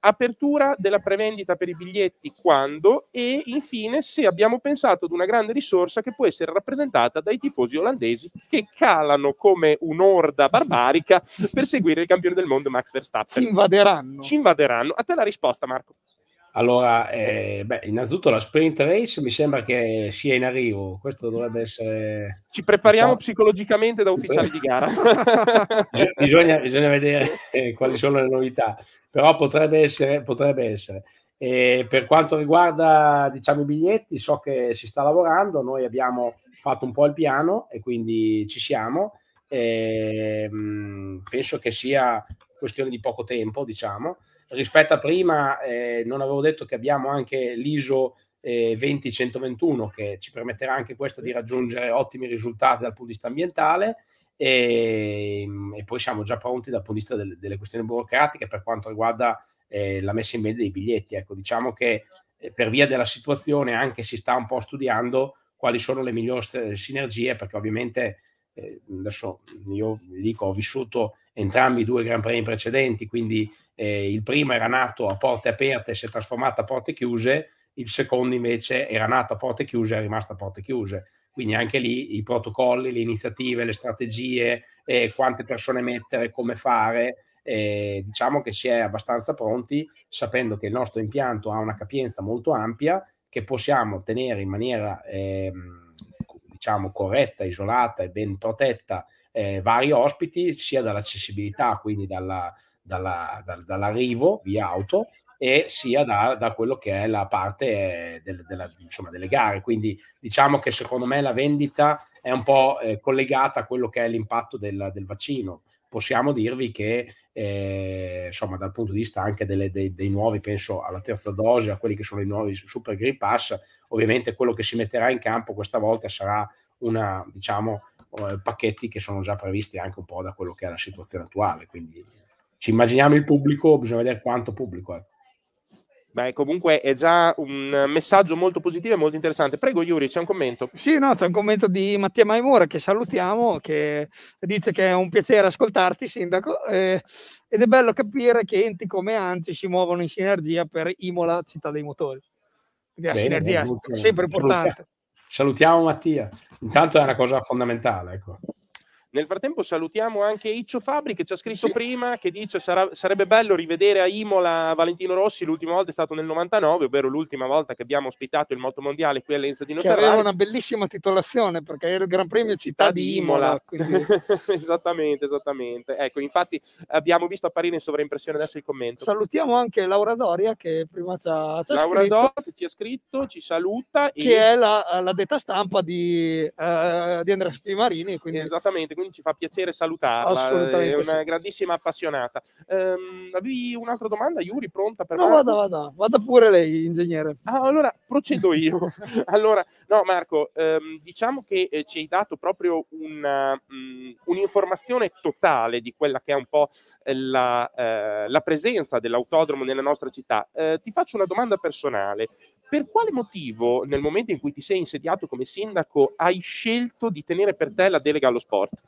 S1: apertura della prevendita per i biglietti quando e infine se abbiamo pensato ad una grande risorsa che può essere rappresentata dai tifosi olandesi olandesi che calano come un'orda barbarica per seguire il campione del mondo Max Verstappen. Ci invaderanno. Ci invaderanno. A te la risposta, Marco.
S3: Allora, eh, beh, innanzitutto la sprint race mi sembra che sia in arrivo. Questo dovrebbe essere. Ci prepariamo diciamo...
S1: psicologicamente da ufficiali di gara.
S3: bisogna, bisogna, vedere eh, quali sono le novità, però potrebbe essere. Potrebbe essere. E eh, per quanto riguarda diciamo, i biglietti, so che si sta lavorando. Noi abbiamo fatto un po' il piano e quindi ci siamo. E, ehm, mh, penso che sia questione di poco tempo, diciamo. Rispetto a prima, eh, non avevo detto che abbiamo anche l'ISO eh, 20-121 che ci permetterà anche questo di raggiungere ottimi risultati dal punto di vista ambientale. E, ehm, e poi siamo già pronti dal punto di vista del, delle questioni burocratiche per quanto riguarda eh, la messa in vendita dei biglietti. Ecco, diciamo che eh, per via della situazione anche si sta un po' studiando quali sono le migliori eh, sinergie, perché ovviamente eh, adesso io vi dico, ho vissuto entrambi i due Gran Premi precedenti, quindi eh, il primo era nato a porte aperte e si è trasformato a porte chiuse, il secondo invece era nato a porte chiuse e è rimasto a porte chiuse. Quindi anche lì i protocolli, le iniziative, le strategie, eh, quante persone mettere, come fare, eh, diciamo che si è abbastanza pronti sapendo che il nostro impianto ha una capienza molto ampia che possiamo tenere in maniera eh, diciamo corretta, isolata e ben protetta eh, vari ospiti, sia dall'accessibilità, quindi dalla, dalla, dal, dall'arrivo via auto, e sia da, da, quello che è la parte eh, del, della, insomma, delle gare. Quindi diciamo che secondo me la vendita è un po' eh, collegata a quello che è l'impatto del, del vaccino possiamo dirvi che eh, insomma dal punto di vista anche delle, dei, dei, nuovi, penso alla terza dose, a quelli che sono i nuovi Super Green Pass, ovviamente quello che si metterà in campo questa volta sarà una, diciamo, eh, pacchetti che sono già previsti anche un po' da quello che è la situazione attuale, quindi ci immaginiamo il pubblico, bisogna vedere quanto pubblico. Ecco.
S1: Beh, comunque è già un messaggio molto positivo e molto interessante. Prego, Yuri, c'è un
S2: commento. Sì, no, c'è un commento di Mattia Maimora che salutiamo, che dice che è un piacere ascoltarti, Sindaco. Eh, ed è bello capire che enti come Anzi si muovono in sinergia per Imola, città dei motori. Quindi la sinergia è sempre importante.
S3: Salutiamo Mattia. Intanto è una cosa fondamentale, ecco.
S2: Nel
S1: frattempo salutiamo anche Iccio Fabri che ci ha scritto sì. prima che dice sarà, sarebbe bello rivedere a Imola Valentino Rossi, l'ultima volta è stato nel 99, ovvero l'ultima volta che abbiamo ospitato il motomondiale qui all'Enza di Notre Che aveva una
S2: bellissima titolazione perché era il Gran Premio Città, città di Imola. Imola
S1: esattamente, esattamente. Ecco, infatti abbiamo visto apparire in sovraimpressione adesso il commento.
S2: Salutiamo anche Laura Doria che prima ci ha, ci ha Laura scritto. Laura Doria ci ha scritto, ci saluta. Che e... è la, la detta stampa di, uh, di Andrea Spimarini. Quindi... Esattamente, quindi ci fa piacere salutarla, è una sì.
S1: grandissima appassionata. Um, avevi un'altra domanda, Yuri, pronta per No, Marco? vada, vada,
S2: vada pure lei, ingegnere. Ah, allora procedo io.
S1: allora, no Marco, um, diciamo che eh, ci hai dato proprio una, um, mm, un'informazione totale di quella che è un po' eh, la, eh, la presenza dell'autodromo nella nostra città. Eh, ti faccio una domanda personale. Per quale motivo nel momento in cui ti sei insediato come sindaco hai scelto di tenere per te la delega allo sport?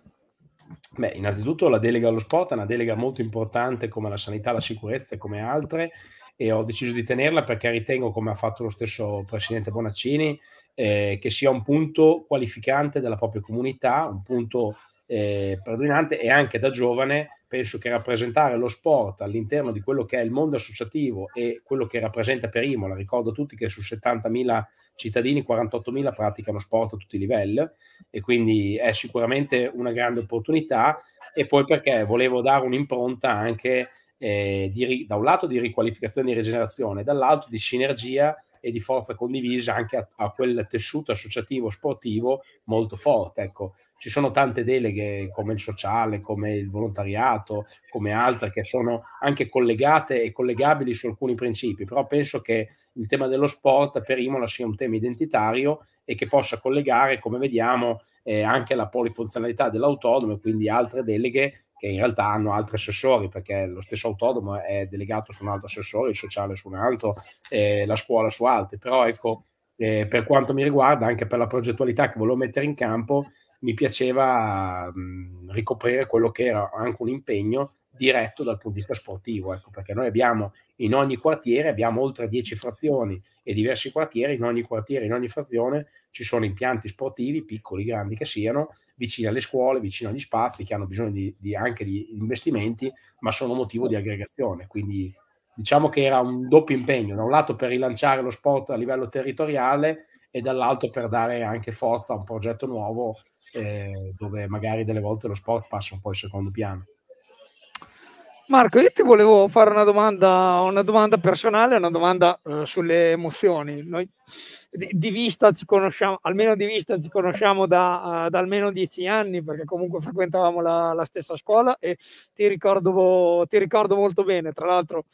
S3: Beh, innanzitutto la delega allo sport è una delega molto importante come la sanità, la sicurezza e come altre e ho deciso di tenerla perché ritengo, come ha fatto lo stesso Presidente Bonaccini, eh, che sia un punto qualificante della propria comunità, un punto eh, predominante e anche da giovane penso che rappresentare lo sport all'interno di quello che è il mondo associativo e quello che rappresenta per Imola, ricordo a tutti che su 70.000 cittadini 48.000 praticano sport a tutti i livelli e quindi è sicuramente una grande opportunità e poi perché volevo dare un'impronta anche eh, di, da un lato di riqualificazione e rigenerazione, dall'altro di sinergia e di forza condivisa anche a, a quel tessuto associativo sportivo molto forte. Ecco. Ci sono tante deleghe come il sociale, come il volontariato, come altre che sono anche collegate e collegabili su alcuni principi, però penso che il tema dello sport per Imola sia un tema identitario e che possa collegare, come vediamo, eh, anche la polifunzionalità dell'autonomo e quindi altre deleghe che in realtà hanno altri assessori, perché lo stesso autodromo è delegato su un altro assessore, il sociale su un altro, eh, la scuola su altri. Però ecco, eh, per quanto mi riguarda, anche per la progettualità che volevo mettere in campo, mi piaceva mh, mm, ricoprire quello che era anche un impegno diretto dal punto di vista sportivo, ecco, perché noi abbiamo in ogni quartiere, abbiamo oltre 10 frazioni e diversi quartieri, in ogni quartiere, in ogni frazione ci sono impianti sportivi, piccoli, grandi che siano, vicini alle scuole, vicino agli spazi che hanno bisogno di, di anche di investimenti, ma sono motivo di aggregazione. Quindi diciamo che era un doppio impegno, da un lato per rilanciare lo sport a livello territoriale e dall'altro per dare anche forza a un progetto nuovo eh, dove magari delle volte lo sport passa un po' in secondo piano.
S2: Marco, io ti volevo fare una domanda, una domanda personale, una domanda eh, sulle emozioni. Noi di, di, vista ci conosciamo, almeno di vista ci conosciamo da, uh, da almeno dieci anni, perché comunque frequentavamo la, la stessa scuola e ti ricordo, ti ricordo, molto bene. Tra l'altro,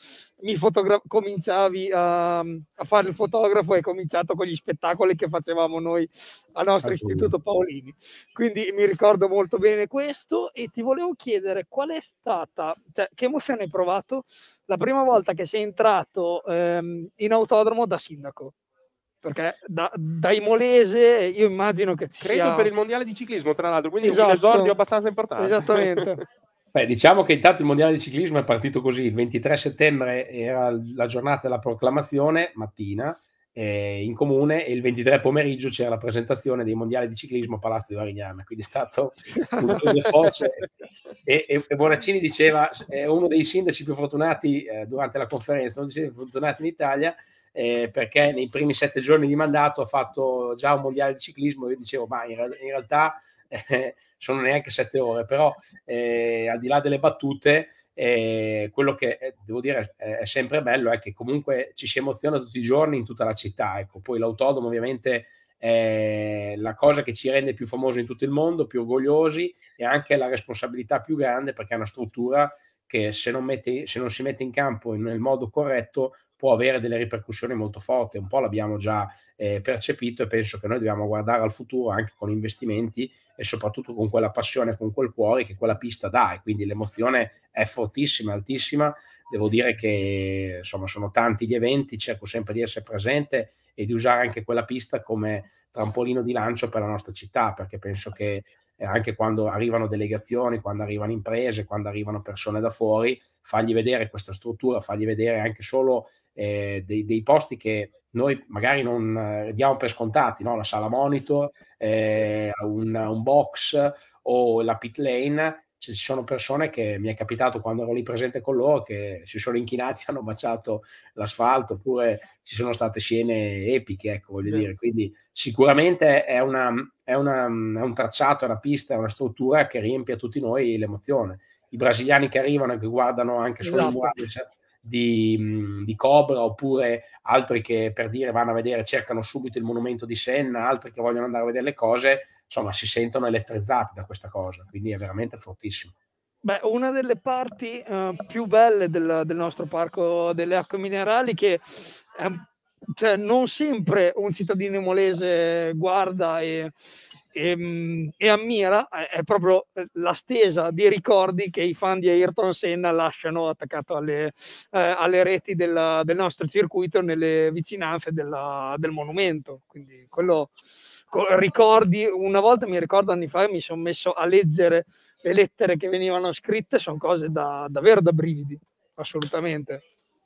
S2: mi fotogra- cominciavi a, a, fare il fotografo e cominciato con gli spettacoli che facevamo noi al nostro ah, istituto Paolini. Quindi mi ricordo molto bene questo e ti volevo chiedere qual è stata, cioè, che emozione hai provato la prima volta che sei entrato ehm, in autodromo da sindaco? perché da, da Imolese io immagino che ci Credo sia... per il mondiale di ciclismo, tra l'altro, quindi esatto. un esordio abbastanza importante. Esattamente.
S3: Beh, diciamo che intanto il mondiale di ciclismo è partito così, il 23 settembre era la giornata della proclamazione, mattina, eh, in comune, e il 23 pomeriggio c'era la presentazione dei mondiali di ciclismo a Palazzo di Varignana, quindi è stato un di forze. e, e, e Bonaccini diceva, è uno dei sindaci più fortunati eh, durante la conferenza, uno dei sindaci più fortunati in Italia, eh, perché nei primi sette giorni di mandato ha fatto già un mondiale di ciclismo. Io dicevo, ma in, in realtà eh, sono neanche sette ore, però eh, al di là delle battute, eh, quello che eh, devo dire è, sempre bello è che comunque ci si emoziona tutti i giorni in tutta la città. Ecco. Poi l'autodromo ovviamente è la cosa che ci rende più famosi in tutto il mondo, più orgogliosi e anche la responsabilità più grande perché è una struttura che se non, mette, se non si mette in campo nel modo corretto può avere delle ripercussioni molto forti, un po' l'abbiamo già eh, percepito e penso che noi dobbiamo guardare al futuro anche con investimenti e soprattutto con quella passione, con quel cuore che quella pista dà e quindi l'emozione è fortissima, altissima, devo dire che insomma sono tanti gli eventi, cerco sempre di essere presente e di usare anche quella pista come trampolino di lancio per la nostra città perché penso che eh, anche quando arrivano delegazioni, quando arrivano imprese, quando arrivano persone da fuori, fargli vedere questa struttura, fargli vedere anche solo eh, dei, dei, posti che noi magari non eh, diamo per scontati, no? la sala monitor, eh, un, un box o la pit lane ci sono persone che mi è capitato quando ero lì presente con loro che si sono inchinati hanno baciato l'asfalto oppure ci sono state scene epiche ecco voglio yeah. dire quindi sicuramente è, una, è, una, è un tracciato è una pista è una struttura che riempie a tutti noi l'emozione i brasiliani che arrivano e che guardano anche solo esatto. il cioè, di, di, Cobra oppure altri che per dire vanno a vedere cercano subito il monumento di Senna altri che vogliono andare a vedere le cose insomma si sentono elettrizzati da questa cosa, quindi è veramente fortissimo.
S2: Beh, una delle parti uh, più belle del, del, nostro parco delle acque minerali che eh, cioè, non sempre un cittadino molese guarda e, e, mm, e, ammira è proprio la stesa di ricordi che i fan di Ayrton Senna lasciano attaccato alle, eh, alle reti della, del nostro circuito nelle vicinanze della, del monumento. Quindi quello ricordi, una volta mi ricordo anni fa mi sono messo a leggere le lettere che venivano scritte, sono cose da, davvero da brividi, assolutamente,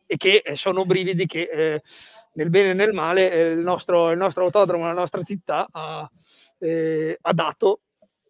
S2: e che eh, sono brividi che eh, nel bene e nel male eh, il, nostro, il, nostro, autodromo, la nostra città ha, eh, ha dato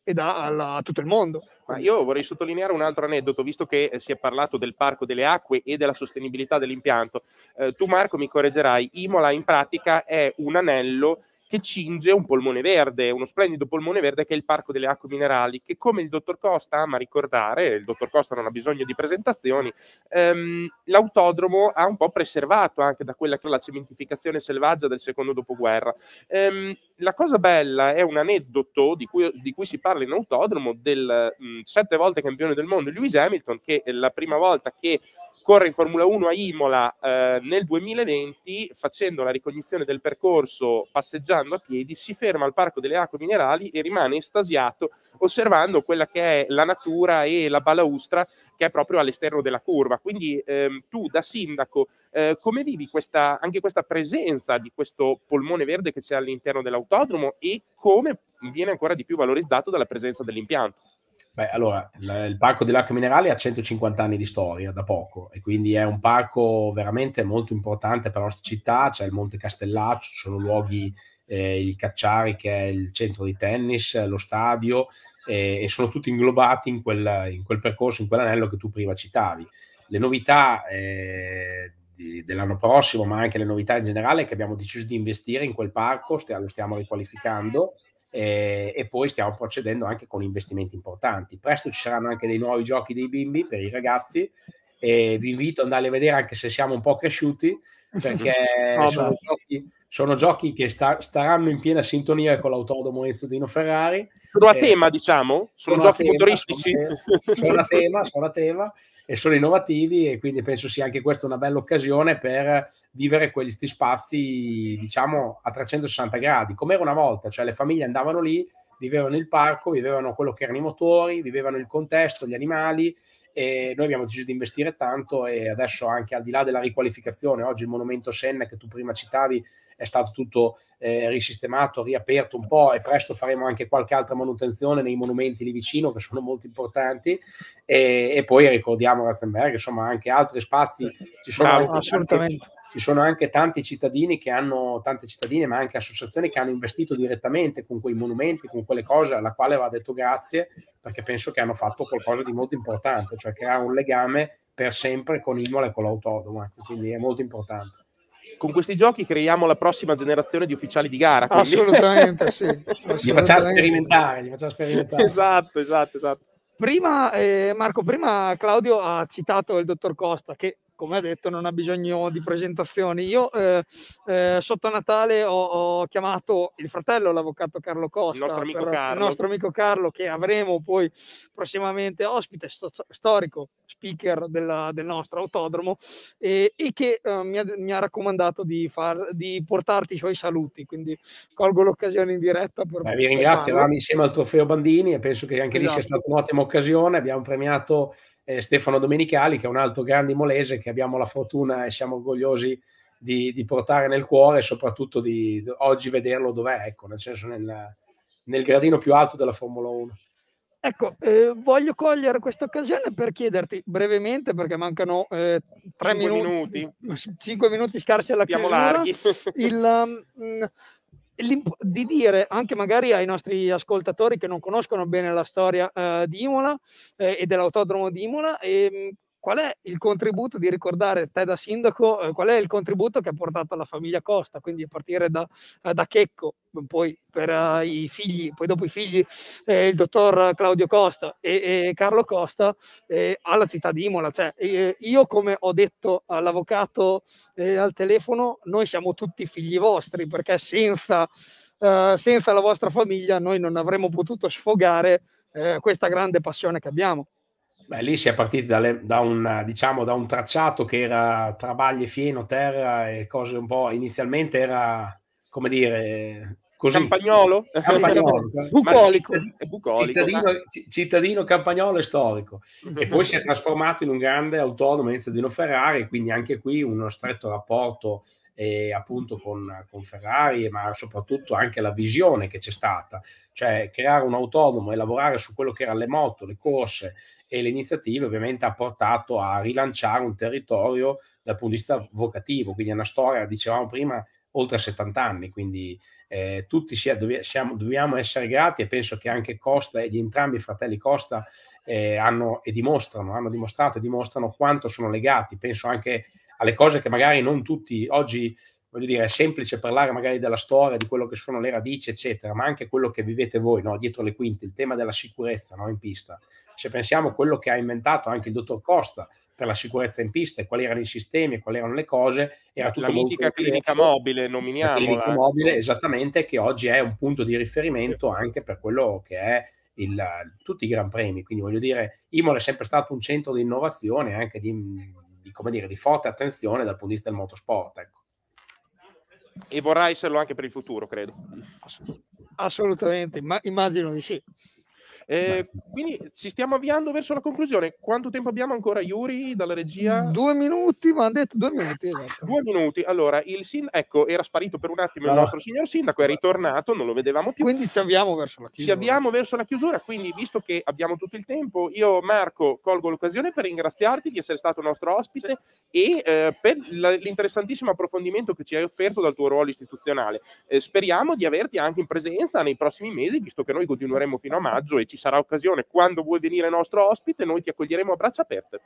S2: e dà alla, a tutto il mondo. Ma io vorrei sottolineare un
S1: altro aneddoto, visto che eh, si è parlato del Parco delle Acque e della sostenibilità dell'impianto. Eh, tu Marco mi correggerai, Imola in pratica è un anello che cinge un polmone verde, uno splendido polmone verde che è il Parco delle Acque Minerali, che come il dottor Costa ama ricordare, il dottor Costa non ha bisogno di presentazioni, ehm, l'autodromo ha un po' preservato anche da quella che è la cementificazione selvaggia del secondo dopoguerra. Ehm, la cosa bella è un aneddoto di cui, di cui si parla in autodromo del mh, mm, sette volte campione del mondo Lewis Hamilton, che è la prima volta che corre in Formula 1 a Imola eh, nel 2020 facendo la ricognizione del percorso passeggiando balzando a piedi, si ferma al Parco delle Acque Minerali e rimane estasiato osservando quella che è la natura e la balaustra che è proprio all'esterno della curva. Quindi ehm, tu da sindaco eh, come vivi questa, anche questa presenza di questo polmone verde che c'è all'interno dell'autodromo e come viene ancora di più valorizzato dalla presenza dell'impianto?
S3: Beh, allora, il, il Parco dell'Acqua Minerale ha 150 anni di storia da poco e quindi è un parco veramente molto importante per la nostra città, c'è il Monte Castellaccio, ci sono luoghi eh, il Cacciari che è il centro di tennis, eh, lo stadio eh, e sono tutti inglobati in quel, in quel, percorso, in quell'anello che tu prima citavi. Le novità eh, di, dell'anno prossimo, ma anche le novità in generale, è che abbiamo deciso di investire in quel parco, st- lo stiamo riqualificando eh, e poi stiamo procedendo anche con investimenti importanti. Presto ci saranno anche dei nuovi giochi dei bimbi per i ragazzi e vi invito ad andare a vedere anche se siamo un po' cresciuti perché sono giochi sono giochi che sta, staranno in piena sintonia con l'autodomo Ezio Dino Ferrari. Sono a eh, tema, diciamo? Sono, sono giochi tema, motoristici? Sono a, tema, sono a tema e sono innovativi e quindi penso sia anche questa una bella occasione per vivere questi spazi, diciamo, a 360 gradi, come era una volta, cioè le famiglie andavano lì, vivevano il parco, vivevano quello che erano i motori, vivevano il contesto, gli animali e noi abbiamo deciso di investire tanto e adesso anche al di là della riqualificazione, oggi il monumento Senna che tu prima citavi è stato tutto eh, risistemato, riaperto un po' e presto faremo anche qualche altra manutenzione nei monumenti lì vicino che sono molto importanti e, e poi ricordiamo Ratzenberg, insomma anche altri spazi ci sono Bravo, anche, assolutamente ci sono anche tanti cittadini che hanno, tante cittadine, ma anche associazioni che hanno investito direttamente con quei monumenti, con quelle cose, alla quale va detto grazie, perché penso che hanno fatto qualcosa di molto importante, cioè creare un legame per sempre con Imola e con l'autodoma, ecco, Quindi è molto importante con questi giochi creiamo la prossima generazione
S1: di ufficiali di gara. Quindi... Assolutamente,
S2: sì. Assolutamente. Li facciamo sperimentare, li facciamo sperimentare. Esatto,
S3: esatto, esatto.
S2: Prima, eh, Marco, prima Claudio ha citato il dottor Costa, che come ha detto, non ha bisogno di presentazioni. Io eh, eh, sotto Natale ho, ho, chiamato il fratello, l'avvocato Carlo Costa, il nostro amico, Carlo. Il nostro amico Carlo, che avremo poi prossimamente ospite sto, storico, speaker della, del nostro autodromo, eh, e che eh, mi ha, mi, ha, raccomandato di, far, di, portarti i suoi saluti. Quindi colgo l'occasione in diretta per... Beh, vi ringrazio, eravamo
S3: insieme al trofeo Bandini e penso che anche esatto. lì sia esatto. stata un'ottima occasione. Abbiamo premiato eh, Stefano Domenicali, che è un altro grande molese che abbiamo la fortuna e siamo orgogliosi di, di portare nel cuore e soprattutto di oggi vederlo dov'è, ecco, nel senso nel, nel gradino più alto della Formula 1.
S2: Ecco, eh, voglio cogliere questa occasione per chiederti brevemente, perché mancano eh, tre minuti, minuti, cinque minuti scarsi alla Stiamo chiusura, larghi. il, um, di dire anche magari ai nostri ascoltatori che non conoscono bene la storia eh, di Imola eh, e dell'autodromo di Imola e, ehm, qual è il contributo di ricordare te da sindaco, eh, qual è il contributo che ha portato alla famiglia Costa, quindi a partire da, eh, da Checco, poi per uh, i figli, poi dopo i figli, eh, il dottor Claudio Costa e, e Carlo Costa eh, alla città di Imola. Cioè, eh, io come ho detto all'avvocato al telefono, noi siamo tutti figli vostri, perché senza, uh, senza la vostra famiglia noi non avremmo potuto sfogare questa grande passione che abbiamo. Beh,
S3: lì si è partiti dalle, da, un, diciamo, da, un, tracciato che era travaglie, fieno, terra e cose un po'. Inizialmente era, come dire, così. Campagnolo? campagnolo. bucolico. bucolico cittadino, cittadino, campagnolo e storico. E poi si è trasformato in un grande autonomo inizio di Ferrari, quindi anche qui uno stretto rapporto e appunto con, con Ferrari, ma soprattutto anche la visione che c'è stata, cioè creare un autonomo e lavorare su quello che erano le moto, le corse e le iniziative ovviamente ha portato a rilanciare un territorio dal punto di vista vocativo, quindi è una storia, dicevamo prima, oltre 70 anni, quindi eh, tutti sia, dove, siamo, dobbiamo essere grati e penso che anche Costa e gli entrambi i fratelli Costa eh, hanno e dimostrano, hanno dimostrato e dimostrano quanto sono legati, penso anche alle cose che magari non tutti oggi, voglio dire, è semplice parlare magari della storia, di quello che sono le radici, eccetera, ma anche quello che vivete voi, no? dietro le quinte, il tema della sicurezza no? in pista. Se pensiamo a quello che ha inventato anche il dottor Costa per la sicurezza in pista e quali erano i sistemi e quali erano le cose, era tutto la mitica clinica mobile,
S1: nominiamola. La clinica ecco.
S3: mobile, esattamente, che oggi è un punto di riferimento anche per quello che è il, tutti i Gran Premi. Quindi voglio dire, Imola è sempre stato un centro di innovazione anche di, come dire, di forte attenzione dal punto di vista del motorsport. Ecco.
S1: E vorrà esserlo anche per il futuro, credo.
S2: Assolutamente, ma immagino di sì. Eh, quindi ci stiamo avviando verso la conclusione.
S1: Quanto tempo abbiamo ancora, Yuri, dalla regia? Mm, due minuti, mi hanno detto due minuti. Esatto. due minuti. Allora, il sindaco, ecco, era sparito per un attimo no. il nostro signor sindaco, è ritornato, non lo vedevamo più. Quindi ci
S2: avviamo verso la chiusura.
S1: Ci avviamo verso la chiusura, quindi visto che abbiamo tutto il tempo, io Marco colgo l'occasione per ringraziarti di essere stato nostro ospite e eh, per l'interessantissimo approfondimento che ci hai offerto dal tuo ruolo istituzionale. Eh, speriamo di averti anche in presenza nei prossimi mesi, visto che noi continueremo fino a maggio e ci ci sarà occasione, quando vuoi venire nostro ospite, noi ti accoglieremo a braccia aperte.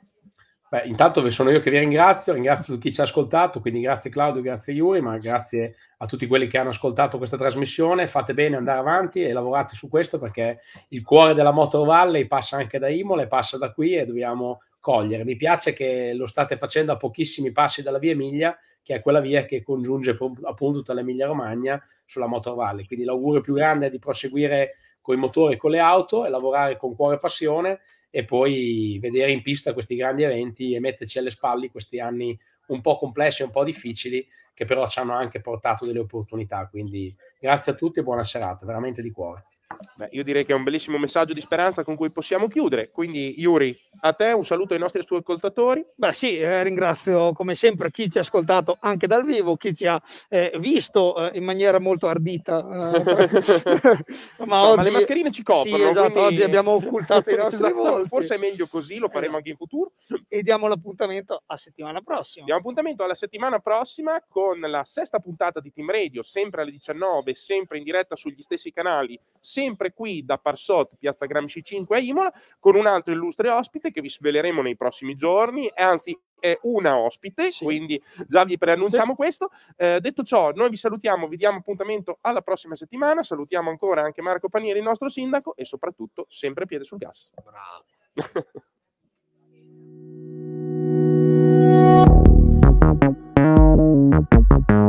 S3: Beh, intanto sono io che vi ringrazio, ringrazio chi ci ha ascoltato, quindi grazie Claudio, grazie Iuri, ma grazie a tutti quelli che hanno ascoltato questa trasmissione. Fate bene andare avanti e lavorate su questo perché il cuore della Motor Valley passa anche da Imola e passa da qui e dobbiamo cogliere. Mi piace che lo state facendo a pochissimi passi dalla via Emilia, che è quella via che congiunge appunto tutta l'Emilia Romagna sulla Motor Valley. Quindi l'augurio più grande è di proseguire con i motori e con le auto e lavorare con cuore e passione e poi vedere in pista questi grandi eventi e metterci alle spalle questi anni un po' complessi e un po' difficili che però ci hanno anche portato delle opportunità. Quindi grazie a tutti e buona serata, veramente di cuore.
S1: Beh, io direi che è un bellissimo messaggio di speranza con cui possiamo chiudere. Quindi, Yuri, a
S2: te un saluto ai nostri ascoltatori. Beh, sì, eh, ringrazio come sempre chi ci ha ascoltato anche dal vivo, chi ci ha eh, visto eh, in maniera molto ardita. Eh. ma, oggi... ma, le mascherine ci coprono. Sì, esatto, quindi... oggi abbiamo occultato i nostri esatto, Forse è
S1: meglio così, lo
S2: faremo eh. anche in futuro. E diamo l'appuntamento a settimana prossima.
S1: Diamo appuntamento alla settimana prossima con la sesta puntata di Team Radio, sempre alle 19, sempre in diretta sugli stessi canali, sempre sempre qui da Parsot, Piazza Gramsci 5 a Imola, con un altro illustre ospite che vi sveleremo nei prossimi giorni, anzi è una ospite, sì. quindi già vi preannunciamo sì. questo. Eh, detto ciò, noi vi salutiamo, vi diamo appuntamento alla prossima settimana, salutiamo ancora anche Marco Panieri, il nostro sindaco, e soprattutto sempre piede sul gas.
S3: Bravo.